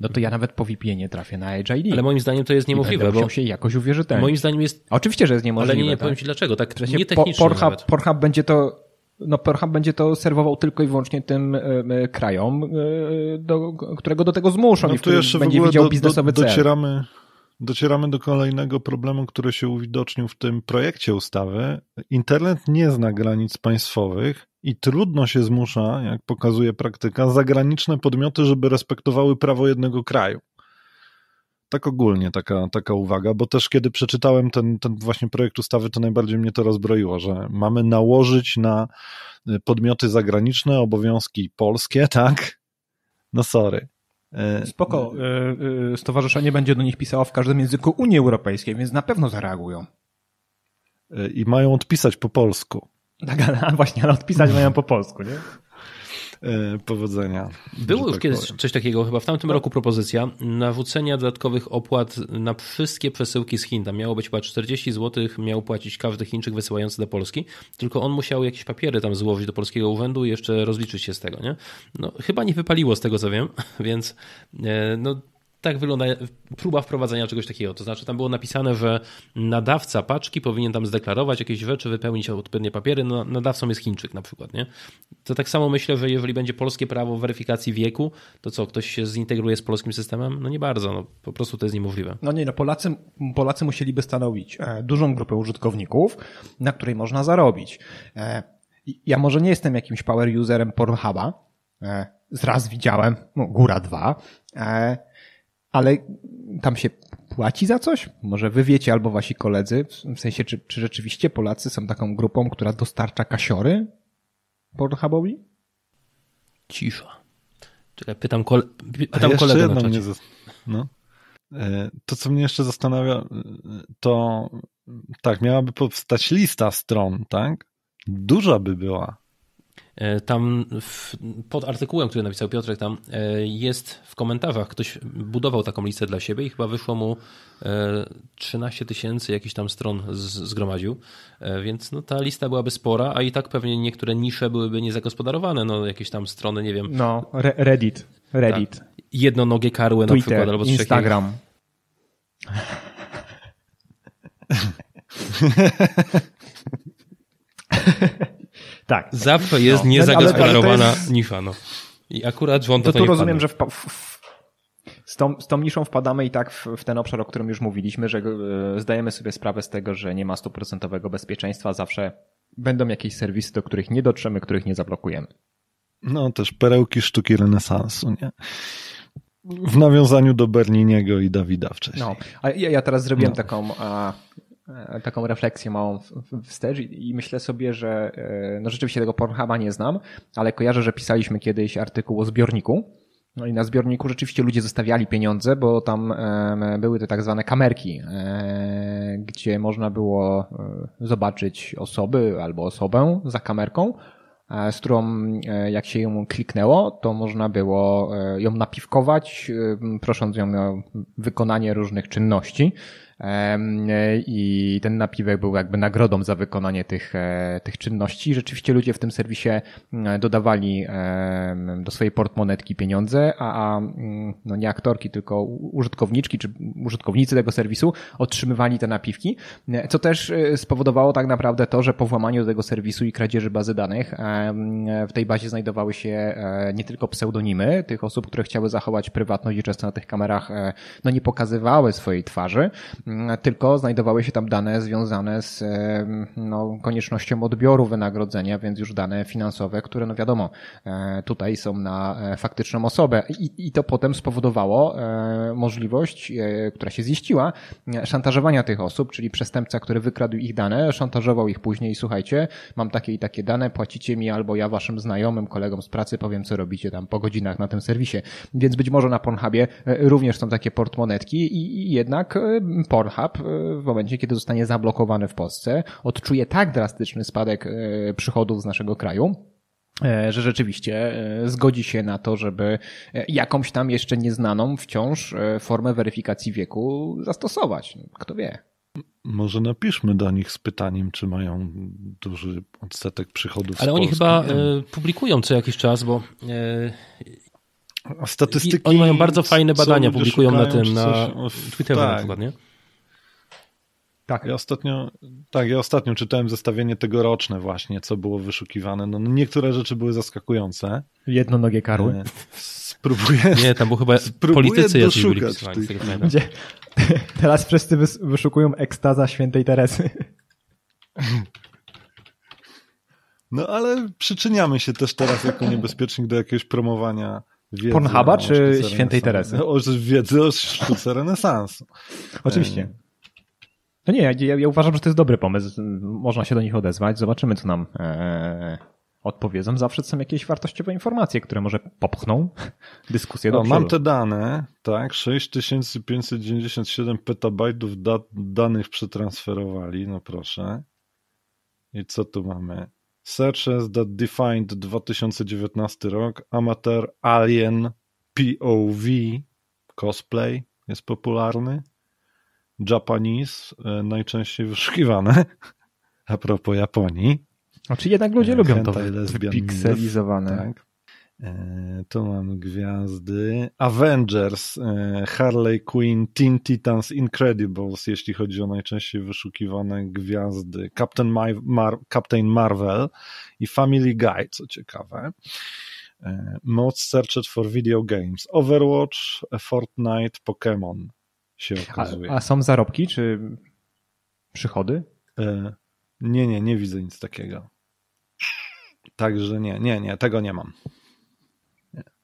no to ja nawet po vpn trafię na HID. Ale moim zdaniem to jest niemożliwe. bo się jakoś uwierzytelnić. Moim zdaniem jest... Oczywiście, że jest niemożliwe. Ale nie, nie tak. powiem ci dlaczego, tak nie po, technicznie Pornhub, Pornhub będzie to no Perham będzie to serwował tylko i wyłącznie tym y, krajom, y, do, którego do tego zmuszą no i w jeszcze będzie w widział do, biznesowy do, docieramy, Docieramy do kolejnego problemu, który się uwidocznił w tym projekcie ustawy. Internet nie zna granic państwowych i trudno się zmusza, jak pokazuje praktyka, zagraniczne podmioty, żeby respektowały prawo jednego kraju tak ogólnie taka, taka uwaga, bo też kiedy przeczytałem ten, ten właśnie projekt ustawy, to najbardziej mnie to rozbroiło, że mamy nałożyć na y, podmioty zagraniczne obowiązki polskie, *laughs* tak? No sorry. Y, Spoko. Y, Stowarzyszenie będzie do nich pisało w każdym języku Unii Europejskiej, więc na pewno zareagują. I mają odpisać po polsku. Tak, ale *laughs* właśnie, ale odpisać mają po polsku, nie? E, powodzenia. Było tak kiedyś powiem. coś takiego, chyba w tamtym no. roku propozycja nawrócenia dodatkowych opłat na wszystkie przesyłki z Chin. Tam miało być chyba 40 zł, miał płacić każdy Chińczyk wysyłający do Polski, tylko on musiał jakieś papiery tam złożyć do polskiego urzędu i jeszcze rozliczyć się z tego, nie? No, chyba nie wypaliło z tego, co wiem, *laughs* więc e, no, tak wygląda próba wprowadzenia czegoś takiego. To znaczy, tam było napisane, że nadawca paczki powinien tam zdeklarować jakieś rzeczy, wypełnić odpowiednie papiery. No, nadawcą jest Chińczyk na przykład, nie? To tak samo myślę, że jeżeli będzie polskie prawo weryfikacji wieku, to co, ktoś się zintegruje z polskim systemem? No nie bardzo, no, po prostu to jest niemożliwe. No nie, no Polacy, Polacy musieliby stanowić e, dużą grupę użytkowników, na której można zarobić. E, ja może nie jestem jakimś power userem Pornhuba, e, zraz widziałem, no, góra dwa, ale tam się płaci za coś? Może wy wiecie albo wasi koledzy, w sensie czy, czy rzeczywiście Polacy są taką grupą, która dostarcza kasiory Pornhubowi? Cisza. Czekaj, pytam, kole... pytam kolegę na Zas... No. E, to, co mnie jeszcze zastanawia, e, to tak, miałaby powstać lista stron, tak? Duża by była. E, tam w, pod artykułem, który napisał Piotrek, tam e, jest w komentarzach, ktoś budował taką listę dla siebie i chyba wyszło mu 13 e, tysięcy jakichś tam stron z, zgromadził, więc no, ta lista byłaby spora, a i tak pewnie niektóre nisze byłyby niezagospodarowane, no jakieś tam strony, nie wiem. No, re Reddit, Reddit. Tak. Jednonogie karły Twitter, na przykład, albo Instagram. Instagram. *laughs* Tak. Zawsze jest no. niezagospodarowana jest... nisza. No. I akurat rząd to, to tu rozumiem, że w, w, z, tą, z tą niszą wpadamy i tak w, w ten obszar, o którym już mówiliśmy, że e, zdajemy sobie sprawę z tego, że nie ma stuprocentowego bezpieczeństwa. Zawsze będą jakieś serwisy, do których nie dotrzemy, których nie zablokujemy. No też perełki sztuki renesansu, nie? w nawiązaniu do Berliniego i Dawida wcześniej. No, a ja, ja teraz zrobiłem no. taką a, E, taką refleksję małą wstecz i, i myślę sobie, że e, no rzeczywiście tego Pornhuba nie znam, ale kojarzę, że pisaliśmy kiedyś artykuł o zbiorniku. No i na zbiorniku rzeczywiście ludzie zostawiali pieniądze, bo tam były te tak zwane kamerki, e, gdzie można było zobaczyć osoby albo osobę za kamerką, z którą jak się ją kliknęło, to można było ją napiwkować, prosząc ją o wykonanie różnych czynności. E, i ten napiwek był jakby nagrodą za wykonanie tych, e, tych czynności. Rzeczywiście ludzie w tym serwisie mm, e, dodawali do swojej portmonetki pieniądze, a, a mm, no nie aktorki, tylko użytkowniczki czy użytkownicy tego serwisu otrzymywali te napiwki, co też spowodowało tak naprawdę to, że po włamaniu tego serwisu i kradzieży bazy danych w tej bazie znajdowały się nie tylko pseudonimy tych osób, które chciały zachować prywatność i często na tych kamerach no nie pokazywały swojej twarzy, Mm, tylko znajdowały się tam dane związane z no, koniecznością odbioru wynagrodzenia, więc już dane finansowe, które no wiadomo, e, tutaj są na e, faktyczną osobę. I, i to potem spowodowało e, możliwość, która się ziściła, szantażowania tych osób, czyli przestępca, który wykradł ich dane, szantażował ich później, słuchajcie, mam takie i takie dane, płacicie mi albo ja waszym znajomym, kolegom z pracy powiem, co robicie tam po godzinach na tym serwisie. Więc być może na Pornhubie również są takie portmonetki i, i jednak po Pornhub y, w momencie, kiedy zostanie zablokowany w Polsce, odczuje tak drastyczny spadek y, przychodów z naszego kraju, e, że rzeczywiście e, zgodzi się na to, żeby e, jakąś tam jeszcze nieznaną wciąż formę weryfikacji wieku zastosować. No, kto wie. Może napiszmy do nich z pytaniem, czy mają duży odsetek przychodów. Ale z oni Polski. chyba publikują co jakiś czas, bo statystyki. I oni mają bardzo fajne badania, publikują na tym, na Twitterze tak. na przykład, nie? Tak. Ja ostatnio, tak, ja ostatnio czytałem zestawienie tegoroczne właśnie, co było wyszukiwane. No, niektóre rzeczy były zaskakujące. Jednonogie karły. E, spróbuję. Nie, tam był chyba *laughs* politycy jacyś byli pisani, Gdzie, *laughs* Teraz wszyscy wyszukują ekstaza świętej Teresy. No ale przyczyniamy się też teraz jako niebezpiecznik do jakiegoś promowania wiedzy. Pornhuba czy świętej Teresy? O wiedzy o sztuce renesansu. Oczywiście. E, no nie, ja, ja, uważam, że to jest dobry pomysł. Można się do nich odezwać, zobaczymy, co nam e, odpowiedzą. Zawsze są jakieś wartościowe informacje, które może popchną *laughs* dyskusję no, do przodu. Mam te dane, tak, 6597 petabajtów da danych przetransferowali, no proszę. I co tu mamy? Searches that defined 2019 rok, amateur, alien, POV, cosplay jest popularny. Japanese e, najczęściej wyszukiwane. *laughs* A propos Japonii. Znaczy jednak ludzie e, lubią to pikselizowane. Tak. E, tu mam gwiazdy. Avengers, Harley Quinn, Teen Titans, Incredibles, jeśli chodzi o najczęściej wyszukiwane gwiazdy. Captain, My Mar Captain Marvel i Family Guy, co ciekawe. Most Searched for Video Games, Overwatch, Fortnite, Pokémon się okazuje. A, a są zarobki czy przychody? E, nie, nie, nie widzę nic takiego. Także nie, nie, nie, tego nie mam.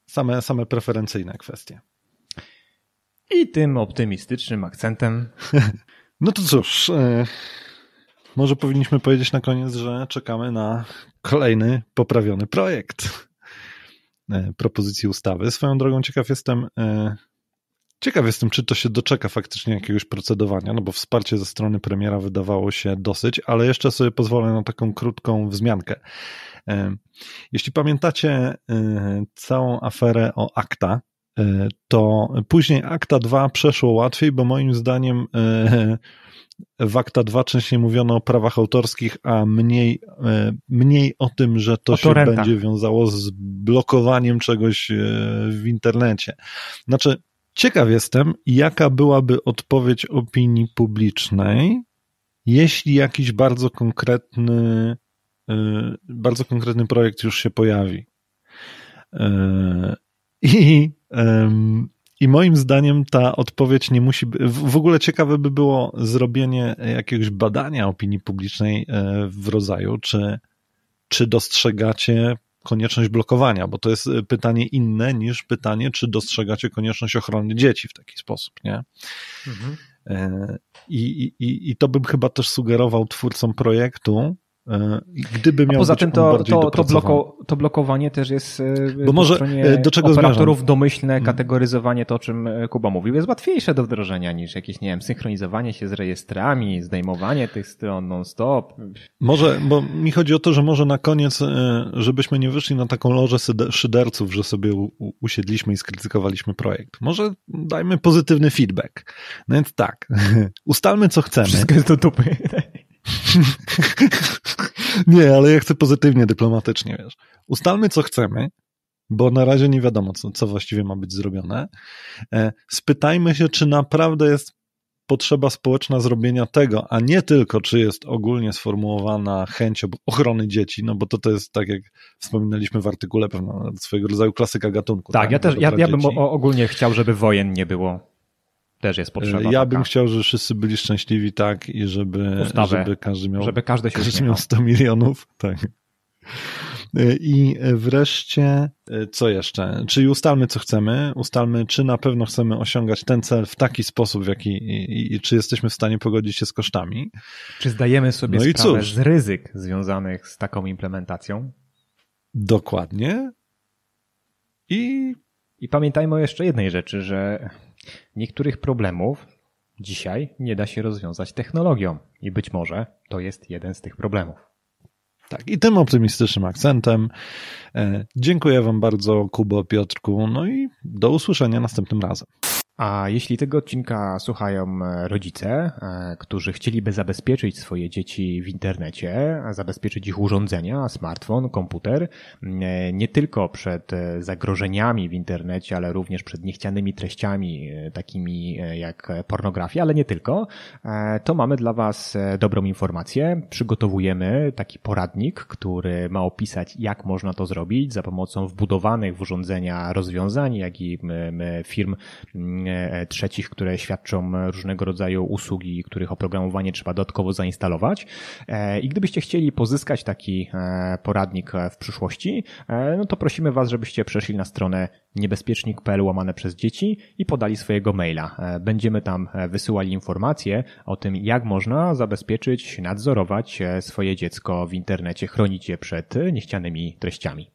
Same, same preferencyjne kwestie. I tym optymistycznym akcentem. *laughs* no to cóż, e, może powinniśmy powiedzieć na koniec, że czekamy na kolejny poprawiony projekt e, propozycji ustawy. Swoją drogą ciekaw jestem, e, Ciekaw jestem, czy to się doczeka faktycznie jakiegoś procedowania, no bo wsparcie ze strony premiera wydawało się dosyć, ale jeszcze sobie pozwolę na taką krótką wzmiankę. E, jeśli pamiętacie e, całą aferę o akta, e, to później akta 2 przeszło łatwiej, bo moim zdaniem w akta 2 częściej mówiono o prawach autorskich, a mniej, mniej o tym, że to się będzie wiązało z blokowaniem czegoś w internecie. Znaczy, Ciekaw jestem, jaka byłaby odpowiedź opinii publicznej, jeśli jakiś bardzo konkretny, y, bardzo konkretny projekt już się pojawi. Y, I, i moim zdaniem ta odpowiedź nie musi być. W ogóle ciekawe by było zrobienie jakiegoś badania opinii publicznej e, w rodzaju, czy, czy dostrzegacie konieczność blokowania, bo to jest e, pytanie inne niż pytanie, czy dostrzegacie konieczność ochrony dzieci w taki sposób, nie? Mhm. E, I, i, I to bym chyba też sugerował twórcom projektu, E, gdyby miał A poza tym to, to, to, bloko, to, blokowanie też jest e, Bo może e, do czego operatorów zmierzam? domyślne mm. kategoryzowanie to, o czym Kuba mówił, jest łatwiejsze do wdrożenia niż jakieś, nie wiem, synchronizowanie się z rejestrami, zdejmowanie tych stron non-stop. Może, bo mi chodzi o to, że może na koniec, żebyśmy nie wyszli na taką lożę szyderców, że sobie usiedliśmy i skrytykowaliśmy projekt. Może dajmy pozytywny feedback. No więc tak, *laughs* ustalmy co chcemy. Wszystko jest do dupy. *laughs* nie, ale ja chcę pozytywnie, dyplomatycznie, wiesz. Ustalmy, co chcemy, bo na razie nie wiadomo, co, co właściwie ma być zrobione. E, spytajmy się, czy naprawdę jest potrzeba społeczna zrobienia tego, a nie tylko, czy jest ogólnie sformułowana chęć ochrony dzieci, no bo to, to jest tak, jak wspominaliśmy w artykule, pewna swojego rodzaju klasyka gatunku. Tak, tak? ja też, ja, ja bym o, ogólnie chciał, żeby wojen nie było też jest potrzeba. Ja bym chciał, żeby wszyscy byli szczęśliwi, tak, i żeby, żeby każdy miał, żeby każdy się każdy miał 100 milionów, tak. E, I wreszcie, e, co jeszcze? Czyli ustalmy, co chcemy, ustalmy, czy na pewno chcemy osiągać ten cel w taki sposób, w jaki i, i, i czy jesteśmy w stanie pogodzić się z kosztami. Czy zdajemy sobie no sprawę cóż, z ryzyk związanych z taką implementacją? Dokładnie. I... I pamiętajmy o jeszcze jednej rzeczy, że Niektórych problemów dzisiaj nie da się rozwiązać technologią i być może to jest jeden z tych problemów. Tak, i tym optymistycznym akcentem e, dziękuję Wam bardzo, Kubo, Piotrku, no i do usłyszenia następnym razem. A jeśli tego odcinka słuchają e, rodzice, e, którzy chcieliby zabezpieczyć swoje dzieci w internecie, zabezpieczyć ich urządzenia, smartfon, komputer, e, nie tylko przed zagrożeniami w internecie, ale również przed niechcianymi treściami takimi jak pornografia, ale nie tylko, to mamy dla Was dobrą informację. Przygotowujemy taki poradnik, który ma opisać, jak można to zrobić za pomocą wbudowanych w urządzenia rozwiązań, jak i firm E, trzecich, które świadczą e, różnego rodzaju usługi, których oprogramowanie trzeba dodatkowo zainstalować. E, I gdybyście chcieli pozyskać taki poradnik w przyszłości, no to prosimy Was, żebyście przeszli na stronę niebezpiecznik.pl łamane przez dzieci i podali swojego maila. Będziemy tam wysyłali informacje o tym, jak można zabezpieczyć, nadzorować swoje dziecko w internecie, chronić je przed niechcianymi treściami.